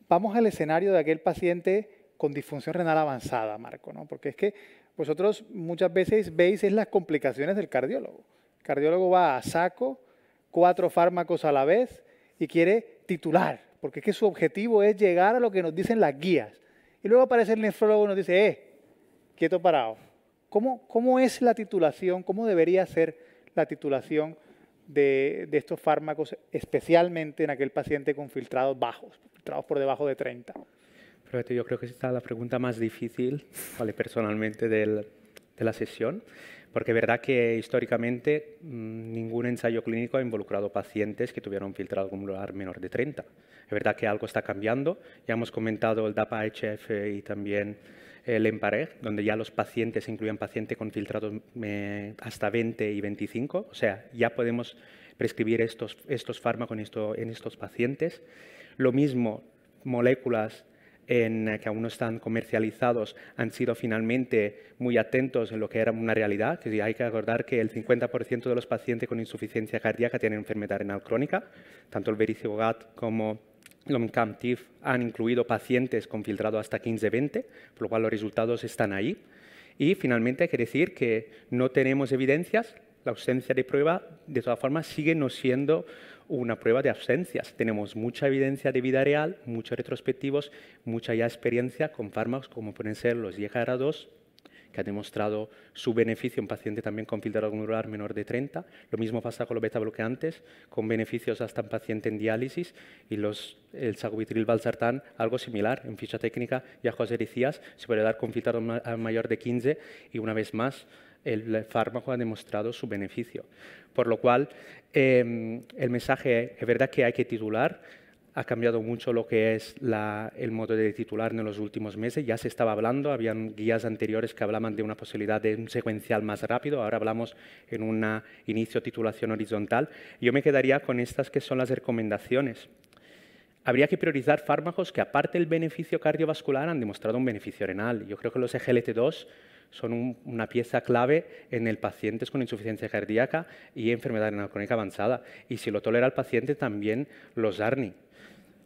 vamos al escenario de aquel paciente con disfunción renal avanzada, Marco, ¿no? Porque es que vosotros muchas veces veis las complicaciones del cardiólogo. El cardiólogo va a saco, cuatro fármacos a la vez y quiere titular, porque es que su objetivo es llegar a lo que nos dicen las guías. Y luego aparece el nefrólogo y nos dice, eh, quieto parado. ¿Cómo, cómo es la titulación? ¿Cómo debería ser? la titulación de, estos fármacos, especialmente en aquel paciente con filtrados bajos, filtrados por debajo de 30. Este, yo creo que esta es la pregunta más difícil, vale, personalmente, de la sesión, porque es verdad que históricamente mm, ningún ensayo clínico ha involucrado pacientes que tuvieron un filtrado glomerular menor de 30. Es verdad que algo está cambiando, ya hemos comentado el DAPA-HF y también el EMPAREG, donde ya los pacientes incluían pacientes con filtrados eh, hasta 20 y 25. O sea, ya podemos prescribir estos, estos fármacos en, estos pacientes. Lo mismo, moléculas eh, que aún no están comercializados han sido finalmente muy atentos en lo que era una realidad, que hay que acordar que el 50% de los pacientes con insuficiencia cardíaca tienen enfermedad renal crónica, tanto el bogat como Lomcam-TIF han incluido pacientes con filtrado hasta 15-20, por lo cual los resultados están ahí. Y finalmente hay que decir que no tenemos evidencias, la ausencia de prueba de todas formas sigue no siendo una prueba de ausencias. Tenemos mucha evidencia de vida real, muchos retrospectivos, mucha ya experiencia con fármacos como pueden ser los IGR2 que ha demostrado su beneficio en pacientes también con filtrado glomerular menor de 30. Lo mismo pasa con los beta bloqueantes, con beneficios hasta en paciente en diálisis y los, el sacubitril valsartán, algo similar en ficha técnica y a José se puede dar con filtrado mayor de 15 y una vez más el fármaco ha demostrado su beneficio. Por lo cual, em, el mensaje es verdad que hay que titular, ha cambiado mucho lo que es el modo de titular en los últimos meses. Ya se estaba hablando, habían guías anteriores que hablaban de una posibilidad de un secuencial más rápido, ahora hablamos en un inicio titulación horizontal. Yo me quedaría con estas que son las recomendaciones. Habría que priorizar fármacos que aparte del beneficio cardiovascular han demostrado un beneficio renal. Yo creo que los EGLT2 son una pieza clave en el pacientes con insuficiencia cardíaca y enfermedad renal crónica avanzada. Y si lo tolera el paciente, también los ARNI.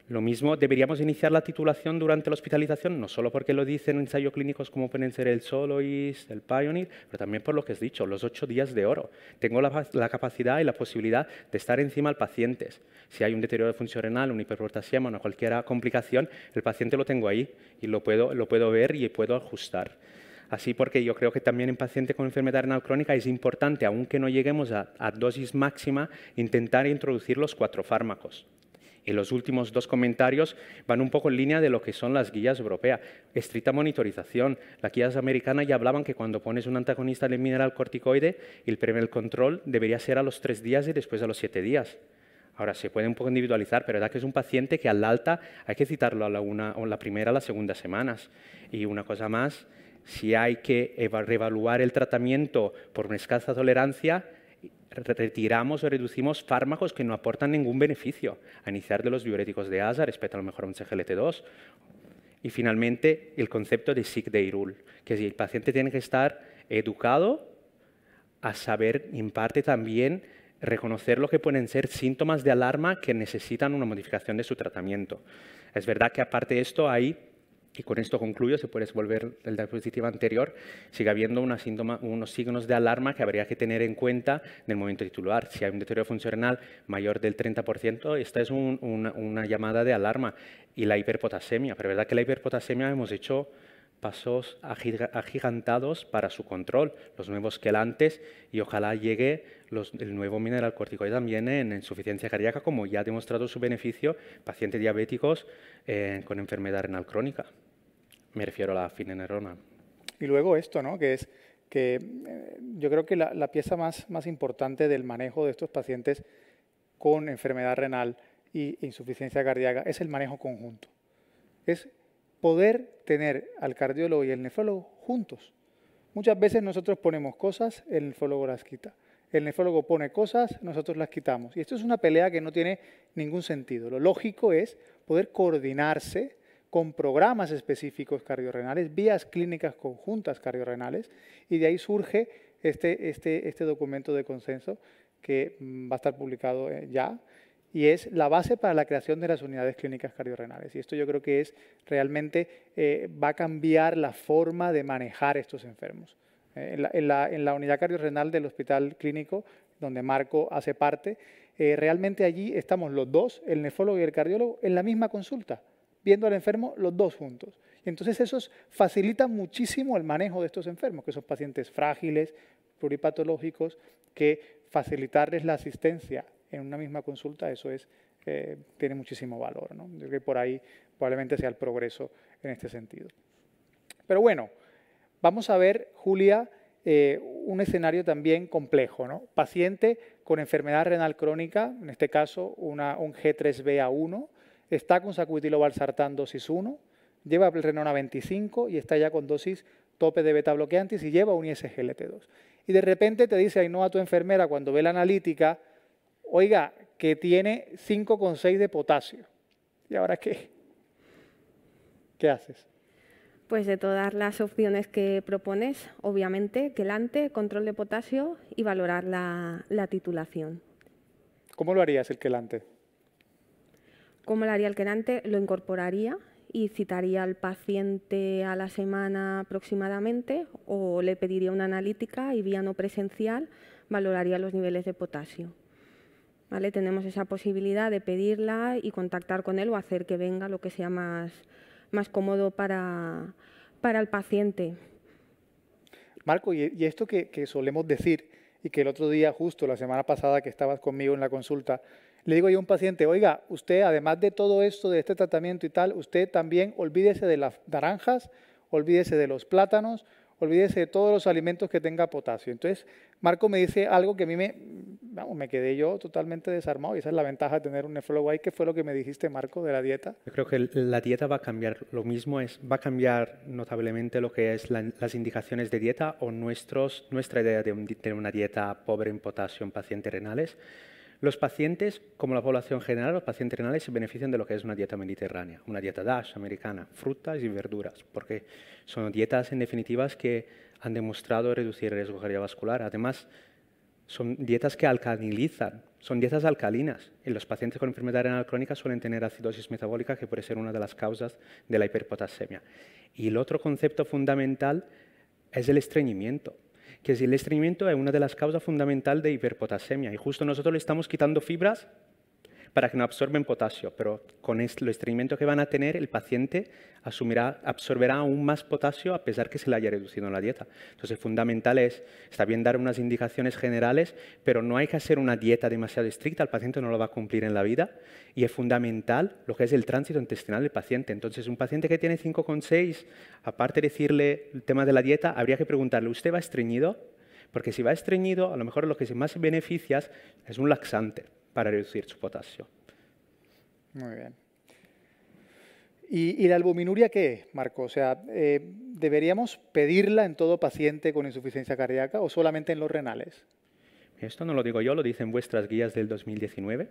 Lo mismo, deberíamos iniciar la titulación durante la hospitalización, no solo porque lo dicen ensayos clínicos como pueden ser el Solois, el Pioneer, pero también por lo que has dicho, los ocho días de oro. Tengo la, capacidad y la posibilidad de estar encima al paciente. Si hay un deterioro de función renal, un hipertensión o cualquier complicación, el paciente lo tengo ahí y lo puedo, ver y puedo ajustar. Así porque yo creo que también en pacientes con enfermedad renal crónica es importante, aunque no lleguemos a dosis máxima, intentar introducir los cuatro fármacos y los últimos dos comentarios van un poco en línea de lo que son las guías europeas. Estricta monitorización. Las guías americanas ya hablaban que cuando pones un antagonista el mineral corticoide, el primer control debería ser a los tres días y después a los siete días. Ahora, se puede un poco individualizar, pero es que es un paciente que al alta hay que citarlo a la, una, o la primera o la segunda semanas. Y una cosa más, si hay que reevaluar el tratamiento por una escasa tolerancia, retiramos o reducimos fármacos que no aportan ningún beneficio, a iniciar de los diuréticos de ASA respecto a lo mejor a un CGLT2. Y finalmente, el concepto de sick day rule, que si el paciente tiene que estar educado a saber, en parte también, reconocer lo que pueden ser síntomas de alarma que necesitan una modificación de su tratamiento. Es verdad que aparte de esto hay y con esto concluyo, si puedes volver al diapositiva anterior, sigue habiendo unos signos de alarma que habría que tener en cuenta en el momento titular. Si hay un deterioro funcional mayor del 30%, esta es una, llamada de alarma. Y la hiperpotasemia, pero verdad que la hiperpotasemia hemos hecho pasos agigantados para su control, los nuevos antes y ojalá llegue el nuevo mineral corticoide también en insuficiencia cardíaca, como ya ha demostrado su beneficio pacientes diabéticos eh, con enfermedad renal crónica. Me refiero a la neurona. Y luego esto, ¿no? Que es que eh, yo creo que la, pieza más, más importante del manejo de estos pacientes con enfermedad renal e insuficiencia cardíaca es el manejo conjunto. Es poder tener al cardiólogo y el nefrólogo juntos. Muchas veces nosotros ponemos cosas, el nefrólogo las quita. El nefrólogo pone cosas, nosotros las quitamos. Y esto es una pelea que no tiene ningún sentido. Lo lógico es poder coordinarse con programas específicos cardiorrenales, vías clínicas conjuntas cardiorrenales, y de ahí surge este, este, este documento de consenso que mm, va a estar publicado eh, ya, y es la base para la creación de las unidades clínicas cardiorrenales. Y esto yo creo que es realmente eh, va a cambiar la forma de manejar estos enfermos. Eh, en, la, en, la, unidad cardiorrenal del hospital clínico, donde Marco hace parte, realmente allí estamos los dos, el nefólogo y el cardiólogo, en la misma consulta viendo al enfermo los dos juntos. Entonces eso facilita muchísimo el manejo de estos enfermos, que son pacientes frágiles, pluripatológicos, que facilitarles la asistencia en una misma consulta, eso es, eh, tiene muchísimo valor. ¿no? Yo creo que por ahí probablemente sea el progreso en este sentido. Pero bueno, vamos a ver, Julia, eh, un escenario también complejo. ¿no? Paciente con enfermedad renal crónica, en este caso un G3BA1, está con sacubitril/valsartán dosis 1, lleva Renona 25 y está ya con dosis tope de beta bloqueantes y lleva un ISGLT2. Y de repente te dice a tu enfermera, cuando ve la analítica, oiga, que tiene 5,6 de potasio. ¿Y ahora qué? ¿Qué haces? Pues de todas las opciones que propones, obviamente, quelante, control de potasio y valorar la, la titulación. ¿Cómo lo harías el quelante? ¿Cómo lo haría el querante? Lo incorporaría y citaría al paciente a la semana aproximadamente o le pediría una analítica y vía no presencial valoraría los niveles de potasio. ¿Vale? Tenemos esa posibilidad de pedirla y contactar con él o hacer que venga lo que sea más, cómodo para, para el paciente. Marco, y esto que solemos decir, y que el otro día, justo la semana pasada que estabas conmigo en la consulta, le digo yo a un paciente, oiga, usted además de todo esto, de este tratamiento y tal, usted también olvídese de las naranjas, olvídese de los plátanos, olvídese de todos los alimentos que tenga potasio. Entonces, Marco me dice algo que a mí me, vamos, me quedé yo totalmente desarmado y esa es la ventaja de tener un nefrólogo ahí, que fue lo que me dijiste, Marco, de la dieta. Yo creo que la dieta va a cambiar, lo mismo es, va a cambiar notablemente lo que es las indicaciones de dieta o nuestra idea de, tener una dieta pobre en potasio en pacientes renales los pacientes, como la población general, los pacientes renales se benefician de lo que es una dieta mediterránea, una dieta DASH americana, frutas y verduras, porque son dietas en definitivas que han demostrado reducir el riesgo cardiovascular. Además, son dietas que alcalinizan, son dietas alcalinas. Y los pacientes con enfermedad renal crónica suelen tener acidosis metabólica, que puede ser una de las causas de la hiperpotasemia. Y el otro concepto fundamental es el estreñimiento que si el estreñimiento, es una de las causas fundamentales de hiperpotasemia. Y justo nosotros le estamos quitando fibras para que no absorben potasio, pero con el estreñimiento que van a tener, el paciente asumirá, absorberá aún más potasio a pesar que se le haya reducido la dieta. Entonces, fundamental es, está bien dar unas indicaciones generales, pero no hay que hacer una dieta demasiado estricta, el paciente no lo va a cumplir en la vida, y es fundamental lo que es el tránsito intestinal del paciente. Entonces, un paciente que tiene 5,6, aparte de decirle el tema de la dieta, habría que preguntarle, ¿usted va estreñido? Porque si va estreñido, a lo mejor lo que más beneficia es un laxante para reducir su potasio. Muy bien. ¿Y, la albuminuria qué es, Marco? O sea, eh, ¿deberíamos pedirla en todo paciente con insuficiencia cardíaca o solamente en los renales? Esto no lo digo yo, lo dicen vuestras guías del 2019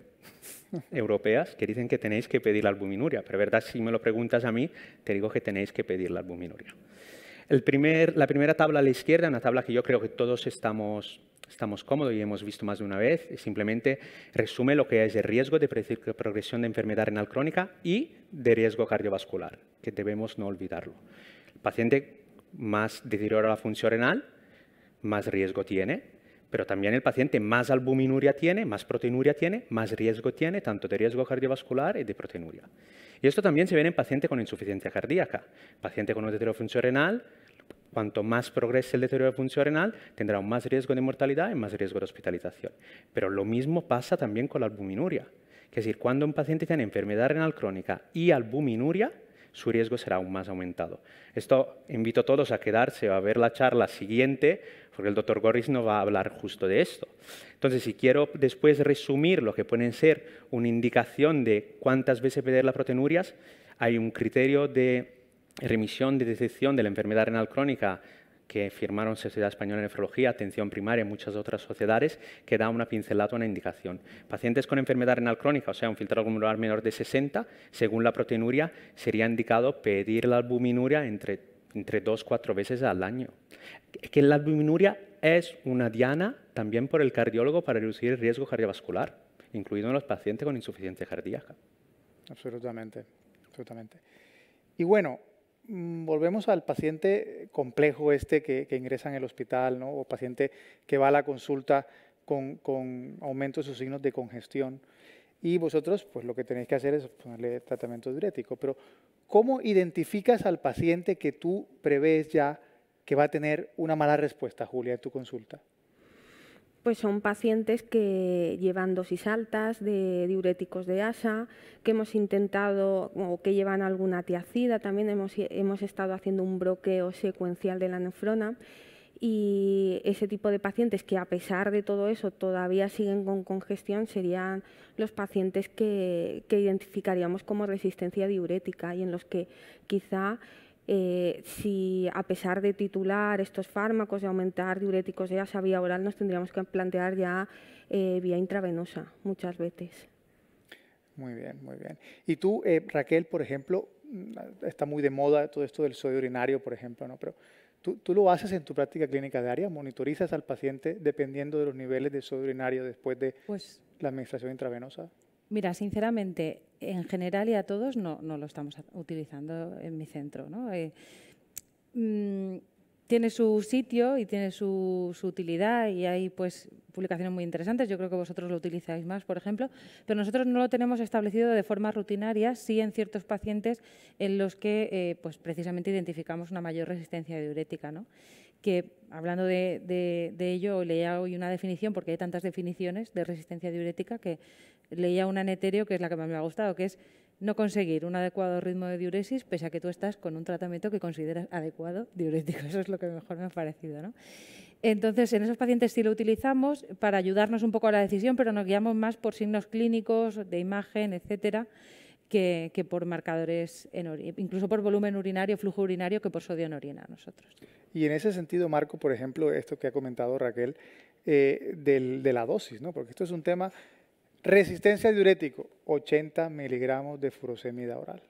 [LAUGHS] europeas, que dicen que tenéis que pedir la albuminuria. Pero verdad, si me lo preguntas a mí, te digo que tenéis que pedir la albuminuria la primera tabla a la izquierda, una tabla que yo creo que todos estamos, cómodos y hemos visto más de una vez, simplemente resume lo que es el riesgo de progresión de enfermedad renal crónica y de riesgo cardiovascular, que debemos no olvidarlo. El paciente más deteriora la función renal, más riesgo tiene, pero también el paciente más albuminuria tiene, más proteinuria tiene, más riesgo tiene, tanto de riesgo cardiovascular y de proteinuria. Y esto también se ve en paciente con insuficiencia cardíaca. Paciente con un deterioro de función renal, cuanto más progrese el deterioro de función renal, tendrá un más riesgo de mortalidad y más riesgo de hospitalización. Pero lo mismo pasa también con la albuminuria. Es decir, cuando un paciente tiene enfermedad renal crónica y albuminuria, su riesgo será aún más aumentado. Esto invito a todos a quedarse o a ver la charla siguiente, porque el doctor Gorris no va a hablar justo de esto. Entonces, si quiero después resumir lo que pueden ser una indicación de cuántas veces pedir las proteinurias, hay un criterio de remisión de detección de la enfermedad renal crónica que firmaron Sociedad Española de Nefrología, Atención Primaria y muchas otras sociedades, que da una pincelada, una indicación. Pacientes con enfermedad renal crónica, o sea, un filtrado glomerular menor de 60, según la proteinuria, sería indicado pedir la albuminuria entre, entre dos cuatro veces al año. Que la albuminuria es una diana también por el cardiólogo para reducir el riesgo cardiovascular, incluido en los pacientes con insuficiencia cardíaca. Absolutamente, absolutamente. Y bueno, Mm, volvemos al paciente complejo este que, ingresa en el hospital, o paciente que va a la consulta con, con, aumento de sus signos de congestión. Y vosotros, pues lo que tenéis que hacer es ponerle tratamiento diurético. Pero, ¿cómo identificas al paciente que tú prevés ya que va a tener una mala respuesta, Julia, en tu consulta? pues son pacientes que llevan dosis altas de diuréticos de ASA, que hemos intentado o que llevan alguna tiacida, también hemos, estado haciendo un bloqueo secuencial de la nefrona y ese tipo de pacientes que a pesar de todo eso todavía siguen con congestión serían los pacientes que identificaríamos como resistencia diurética y en los que quizá eh, si a pesar de titular estos fármacos, de aumentar diuréticos ya esa vía oral, nos tendríamos que plantear ya eh, vía intravenosa muchas veces. Muy bien, muy bien. Y tú, eh, Raquel, por ejemplo, mm, está muy de moda todo esto del sodio urinario, por ejemplo, ¿no? Pero ¿tú, lo haces en tu práctica clínica diaria, monitorizas al paciente dependiendo de los niveles de sodio urinario después de pues la administración intravenosa. Mira, sinceramente, en general y a todos no, lo estamos utilizando en mi centro. Eh, mm, tiene su sitio y tiene su, utilidad y hay pues publicaciones muy interesantes. Yo creo que vosotros lo utilizáis más, por ejemplo, pero nosotros no lo tenemos establecido de forma rutinaria, sí en ciertos pacientes en los que eh, pues precisamente identificamos una mayor resistencia diurética, Que hablando de, de ello leía hoy una definición, porque hay tantas definiciones de resistencia diurética que leía una en etéreo que es la que más me ha gustado, que es no conseguir un adecuado ritmo de diuresis pese a que tú estás con un tratamiento que consideras adecuado diurético. [LAUGHS] Eso es lo que mejor me ha parecido. Entonces, en esos pacientes sí lo utilizamos para ayudarnos un poco a la decisión, pero nos guiamos más por signos clínicos, de imagen, etcétera, que, por marcadores, incluso por volumen urinario, flujo urinario, que por sodio en orina nosotros. Y en ese sentido, Marco, por ejemplo, esto que ha comentado Raquel, eh, de la dosis, ¿no? porque esto es un tema Resistencia diurético, 80 miligramos de furosemida oral.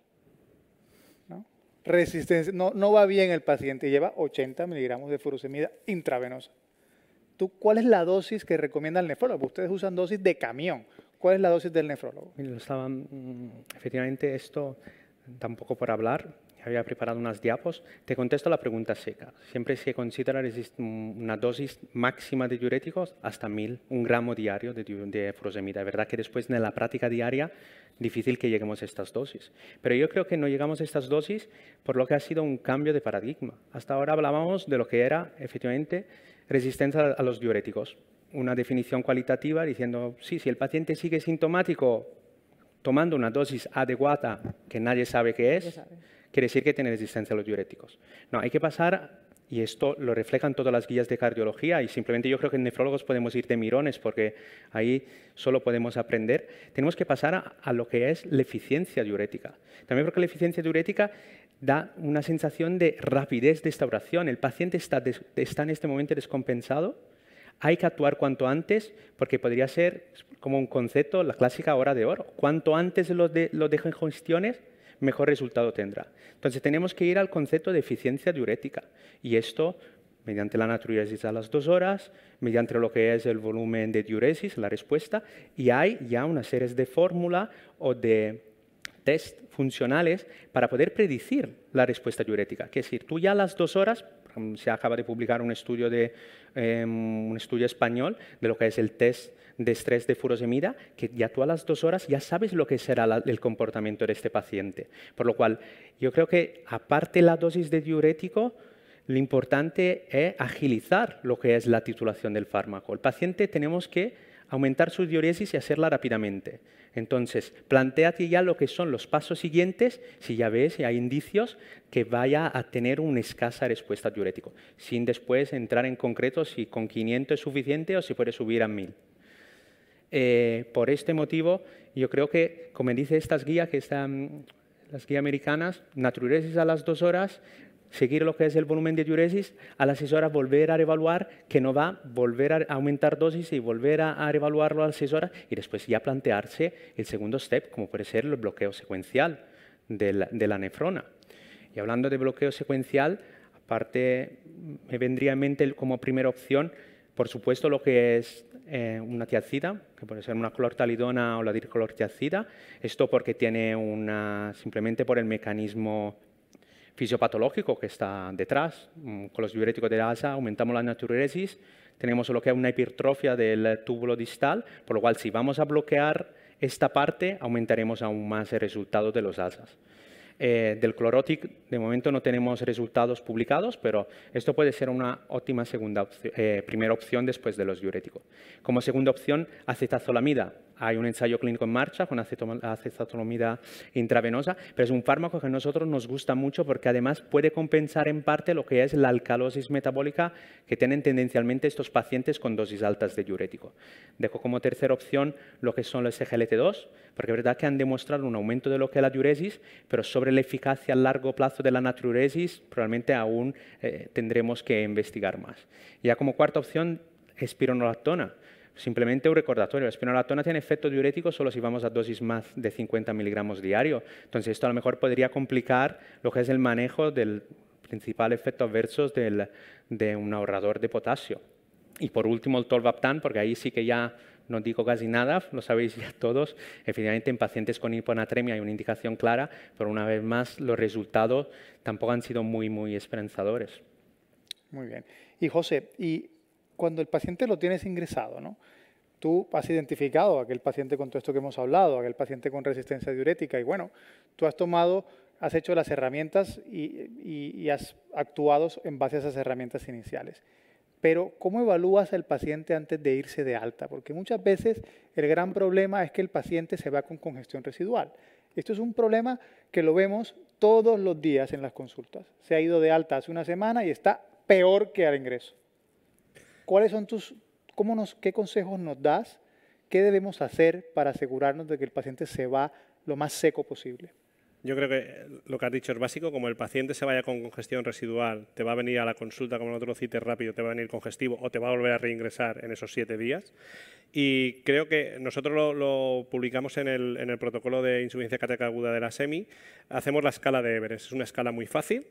¿No? Resistencia, no, no va bien el paciente, lleva 80 miligramos de furosemida intravenosa. ¿Tú, ¿Cuál es la dosis que recomienda el nefrólogo? Ustedes usan dosis de camión. ¿Cuál es la dosis del nefrólogo? estaban, mm, efectivamente, esto tampoco por hablar, había preparado unas diapos. Te contesto la pregunta seca. Siempre se considera mm, una dosis máxima de diuréticos hasta mil, un gramo diario de, de furosemida. Es verdad que después en la práctica diaria difícil que lleguemos a estas dosis. Pero yo creo que no llegamos a estas dosis por lo que ha sido un cambio de paradigma. Hasta ahora hablábamos de lo que era efectivamente resistencia a los diuréticos. Una definición cualitativa diciendo, sí, si el paciente sigue sintomático, tomando una dosis adecuada que nadie sabe qué es, quiere decir que tiene resistencia a los diuréticos. No, hay que pasar, y esto lo reflejan todas las guías de cardiología, y simplemente yo creo que en nefrólogos podemos ir de mirones porque ahí solo podemos aprender. Tenemos que pasar a, lo que es la eficiencia diurética. También porque la eficiencia diurética da una sensación de rapidez de esta El paciente está, está en este momento descompensado, hay que actuar cuanto antes porque podría ser como un concepto, la clásica hora de oro. Cuanto antes lo, de, en gestiones, mejor resultado tendrá. Entonces tenemos que ir al concepto de eficiencia diurética y esto mediante la natriuresis a las dos horas, mediante lo que es el volumen de diuresis, la respuesta, y hay ya una serie de fórmula o de test funcionales para poder predecir la respuesta diurética. Que es decir, tú ya a las dos horas, mm, se acaba de publicar un estudio, de, em, un estudio español de lo que es el test de estrés de furosemida, que ya tú a las dos horas ya sabes lo que será el comportamiento de este paciente. Por lo cual, yo creo que aparte la dosis de diurético, lo importante es agilizar lo que es la titulación del fármaco. El paciente tenemos que aumentar su diuresis y hacerla rápidamente. Entonces, planteate ya lo que son los pasos siguientes si ya ves, si hay indicios que vaya a tener una escasa respuesta diurético, sin después entrar en concreto si con 500 es suficiente o si puede subir a 1000. Eh, por este motivo, yo creo que, como dice estas guías, que están las guías americanas, naturesis a las dos horas, seguir lo que es el volumen de diuresis, a las 6 horas volver a evaluar que no va, volver a aumentar dosis y volver a, evaluarlo a las 6 horas y después ya plantearse el segundo step, como puede ser el bloqueo secuencial de la, nefrona. Y hablando de bloqueo secuencial, aparte me vendría en mente como primera opción, por supuesto, lo que es eh, una tiacida, que puede ser una clortalidona o la dircolortiacida. Esto porque tiene una, simplemente por el mecanismo fisiopatológico que está detrás. Mm, con los diuréticos de asa aumentamos la naturesis, tenemos lo que es una hipertrofia del túbulo distal, por lo cual si vamos a bloquear esta parte, aumentaremos aún más el resultado de los asas. Eh, del clorotic de momento no tenemos resultados publicados, pero esto puede ser una óptima segunda eh, primera opción después de los diuréticos. Como segunda opción, acetazolamida hay un ensayo clínico en marcha con acetazolamida intravenosa, pero es un fármaco que a nosotros nos gusta mucho porque además puede compensar en parte lo que es la alcalosis metabólica que tienen tendencialmente estos pacientes con dosis altas de diurético. Dejo como tercera opción lo que son los GLT2, porque es verdad que han demostrado un aumento de lo que es la diuresis, pero sobre la eficacia a largo plazo de la natriuresis probablemente aún eh, tendremos que investigar más. Ya como cuarta opción, espironolactona Simplemente un recordatorio, la espinalatona tiene efecto diurético solo si vamos a dosis más de 50 miligramos diario. Entonces esto a lo mejor podría complicar lo que es el manejo del principal efecto adverso de un ahorrador de potasio. Y por último el tolvaptan, porque ahí sí que ya no digo casi nada, lo sabéis ya todos. Efectivamente, en pacientes con hiponatremia hay una indicación clara, pero una vez más los resultados tampoco han sido muy, muy esperanzadores. Muy bien. Y José, ¿y cuando el paciente lo tienes ingresado, ¿no? Tú has identificado a aquel paciente con todo esto que hemos hablado, a aquel paciente con resistencia diurética, y bueno, tú has tomado, has hecho las herramientas y, y has actuado en base a esas herramientas iniciales. Pero, ¿cómo evalúas al paciente antes de irse de alta? Porque muchas veces el gran problema es que el paciente se va con congestión residual. Esto es un problema que lo vemos todos los días en las consultas. Se ha ido de alta hace una semana y está peor que al ingreso. ¿Cuáles son tus, cómo qué consejos nos das? ¿Qué debemos hacer para asegurarnos de que el paciente se va lo más seco posible? Yo creo que eh, lo que has dicho es básico, como el paciente se vaya con congestión residual, te va a venir a la consulta, como nosotros otro cites rápido, te va a venir congestivo o te va a volver a reingresar en esos siete días. Y creo que nosotros lo, publicamos en el, protocolo de insuficiencia cardíaca aguda de la SEMI, hacemos la escala de Everest, es una escala muy fácil,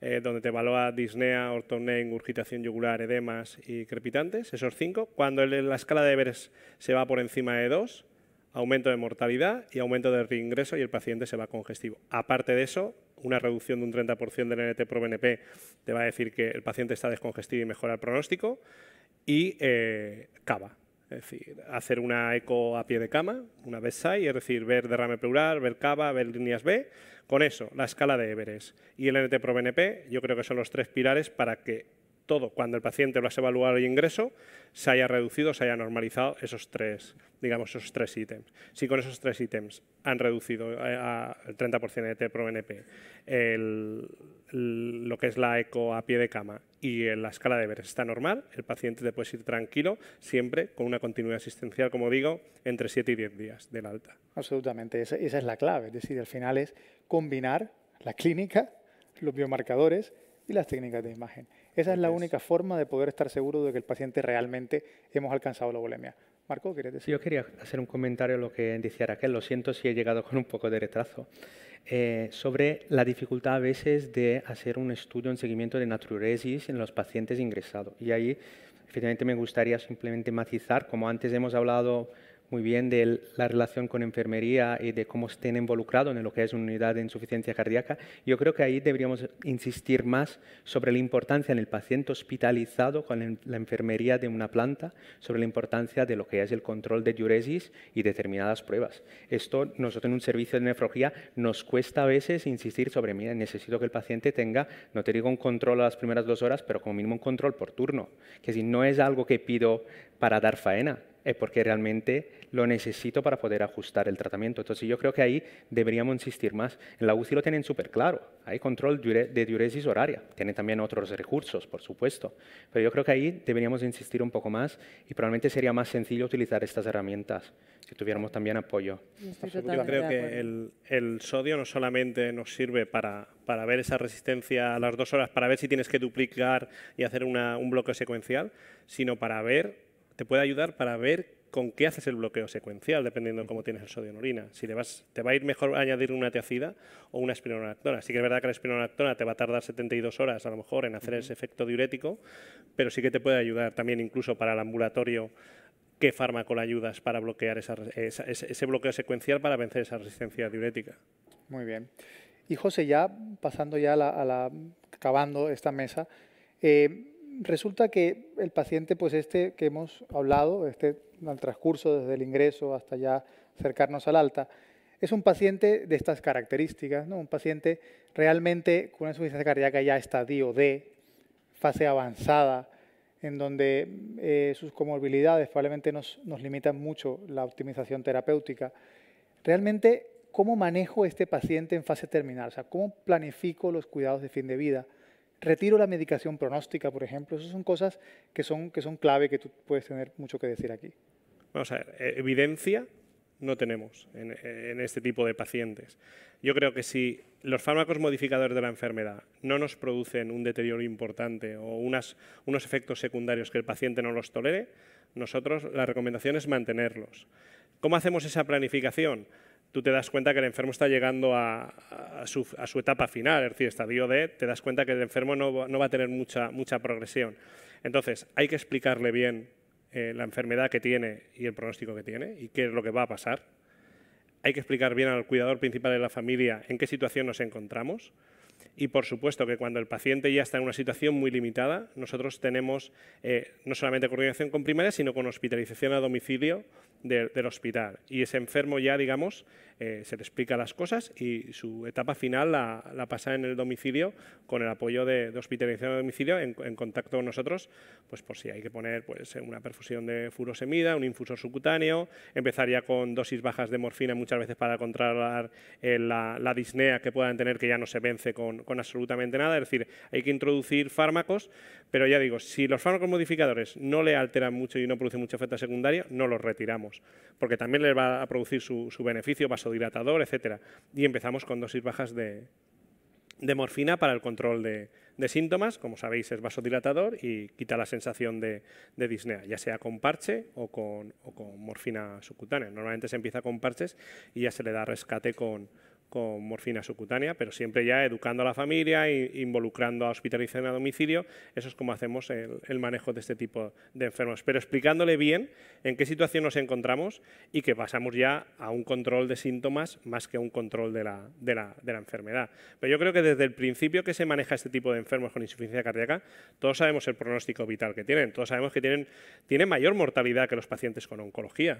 eh, donde te evalúa disnea, ortopnea, urgitación yugular, edemas y crepitantes, esos cinco. Cuando la escala de Everest se va por encima de dos, aumento de mortalidad y aumento de reingreso y el paciente se va congestivo. Aparte de eso, una reducción de un 30% del NT pro BNP te va a decir que el paciente está descongestivo y mejora el pronóstico y eh, cava. Es decir, hacer una eco a pie de cama, una bedside, es decir, ver derrame plural, ver cava, ver líneas B. Con eso, la escala de Everest y el NT-proBNP, yo creo que son los tres pilares para que todo cuando el paciente lo has evaluado al ingreso, se haya reducido, se haya normalizado esos tres, digamos, esos tres ítems. Si con esos tres ítems han reducido eh, el 30% de TPRO-NP lo que es la eco a pie de cama y la escala de ver está normal, el paciente te puede ir tranquilo, siempre con una continuidad asistencial, como digo, entre 7 y 10 días del alta. Absolutamente, esa, esa es la clave. Es decir, al final es combinar la clínica, los biomarcadores y las técnicas de imagen. Esa es la única forma de poder estar seguro de que el paciente realmente hemos alcanzado la bulimia. Marco, ¿quieres decir? Yo quería hacer un comentario a lo que decía Raquel. Lo siento si he llegado con un poco de retraso. Eh, sobre la dificultad a veces de hacer un estudio en seguimiento de naturesis en los pacientes ingresados. Y ahí, efectivamente, me gustaría simplemente matizar, como antes hemos hablado muy bien de la relación con enfermería y de cómo estén involucrados en lo que es una unidad de insuficiencia cardíaca, yo creo que ahí deberíamos insistir más sobre la importancia en el paciente hospitalizado con la enfermería de una planta, sobre la importancia de lo que es el control de diuresis y determinadas pruebas. Esto nosotros en un servicio de nefrología nos cuesta a veces insistir sobre, mira, necesito que el paciente tenga, no te digo un control a las primeras dos horas, pero como mínimo un control por turno, que si no es algo que pido para dar faena, es porque realmente lo necesito para poder ajustar el tratamiento. Entonces yo creo que ahí deberíamos insistir más. En la UCI lo tienen súper claro. Hay control de diuresis horaria. Tienen también otros recursos, por supuesto. Pero yo creo que ahí deberíamos insistir un poco más y probablemente sería más sencillo utilizar estas herramientas si tuviéramos también apoyo. Yo creo que el, sodio no solamente nos sirve para, ver esa resistencia a las dos horas, para ver si tienes que duplicar y hacer un bloque secuencial, sino para ver te puede ayudar para ver con qué haces el bloqueo secuencial, dependiendo de cómo tienes el sodio en orina. Si vas, te va a ir mejor añadir una teacida o una espironolactona. Sí que es verdad que la espironolactona te va a tardar 72 horas a lo mejor en hacer ese efecto diurético, pero sí que te puede ayudar también incluso para el ambulatorio qué fármaco le ayudas para bloquear ese bloqueo secuencial para vencer esa resistencia diurética. Muy bien. Y José, ya pasando ya a la, acabando esta mesa, eh, resulta que el paciente, pues este que hemos hablado, este al transcurso desde el ingreso hasta ya acercarnos al alta, es un paciente de estas características, ¿no? un paciente realmente con una insuficiencia cardíaca ya estadio D, fase avanzada, en donde eh, sus comorbilidades probablemente nos, nos, limitan mucho la optimización terapéutica. Realmente, ¿cómo manejo este paciente en fase terminal? O sea, ¿cómo planifico los cuidados de fin de vida? retiro la medicación pronóstica, por ejemplo. Esas son cosas que son, que son clave, que tú puedes tener mucho que decir aquí. Vamos a ver, eh, evidencia no tenemos en, este tipo de pacientes. Yo creo que si los fármacos modificadores de la enfermedad no nos producen un deterioro importante o unos efectos secundarios que el paciente no los tolere, nosotros la recomendación es mantenerlos. ¿Cómo hacemos esa planificación? tú te das cuenta que el enfermo está llegando a, su, etapa final, es decir, estadio D, te das cuenta que el enfermo no, va a tener mucha, mucha, progresión. Entonces, hay que explicarle bien eh, la enfermedad que tiene y el pronóstico que tiene y qué es lo que va a pasar. Hay que explicar bien al cuidador principal de la familia en qué situación nos encontramos. Y por supuesto que cuando el paciente ya está en una situación muy limitada, nosotros tenemos eh, no solamente coordinación con primaria, sino con hospitalización a domicilio del hospital. Y ese enfermo ya, digamos, eh, se le explica las cosas y su etapa final la, pasa en el domicilio con el apoyo de, de hospitalización en domicilio en, contacto con nosotros, pues por si hay que poner pues, una perfusión de furosemida, un infusor subcutáneo, empezar ya con dosis bajas de morfina muchas veces para controlar eh, la, disnea que puedan tener que ya no se vence con, absolutamente nada. Es decir, hay que introducir fármacos, pero ya digo, si los fármacos modificadores no le alteran mucho y no producen mucho efecto secundario, no los retiramos porque también les va a producir su, beneficio vasodilatador, etcétera Y empezamos con dosis bajas de, morfina para el control de, síntomas, como sabéis es vasodilatador y quita la sensación de, disnea, ya sea con parche o con, morfina subcutánea. Normalmente se empieza con parches y ya se le da rescate con, con morfina subcutánea, pero siempre ya educando a la familia e involucrando a en a domicilio. Eso es como hacemos el, manejo de este tipo de enfermos, pero explicándole bien en qué situación nos encontramos y que pasamos ya a un control de síntomas más que a un control de la, enfermedad. Pero yo creo que desde el principio que se maneja este tipo de enfermos con insuficiencia cardíaca, todos sabemos el pronóstico vital que tienen, todos sabemos que tienen mayor mortalidad que los pacientes con oncología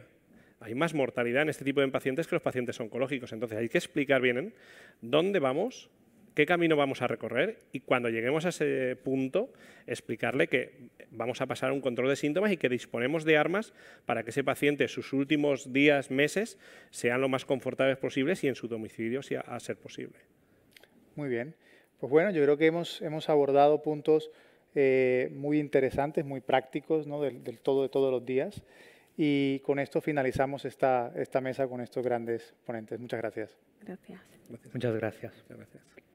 hay más mortalidad en este tipo de pacientes que los pacientes oncológicos. Entonces hay que explicar bien dónde vamos, qué camino vamos a recorrer y cuando lleguemos a ese punto explicarle que vamos a pasar un control de síntomas y que disponemos de armas para que ese paciente sus últimos días, meses sean lo más confortables posibles y en su domicilio si a, ser posible. Muy bien. Pues bueno, yo creo que hemos, abordado puntos eh, muy interesantes, muy prácticos, ¿no? del, del todo de todos los días. Y con esto finalizamos esta, esta mesa con estos grandes ponentes. Muchas gracias. Muchas gracias. Muchas gracias.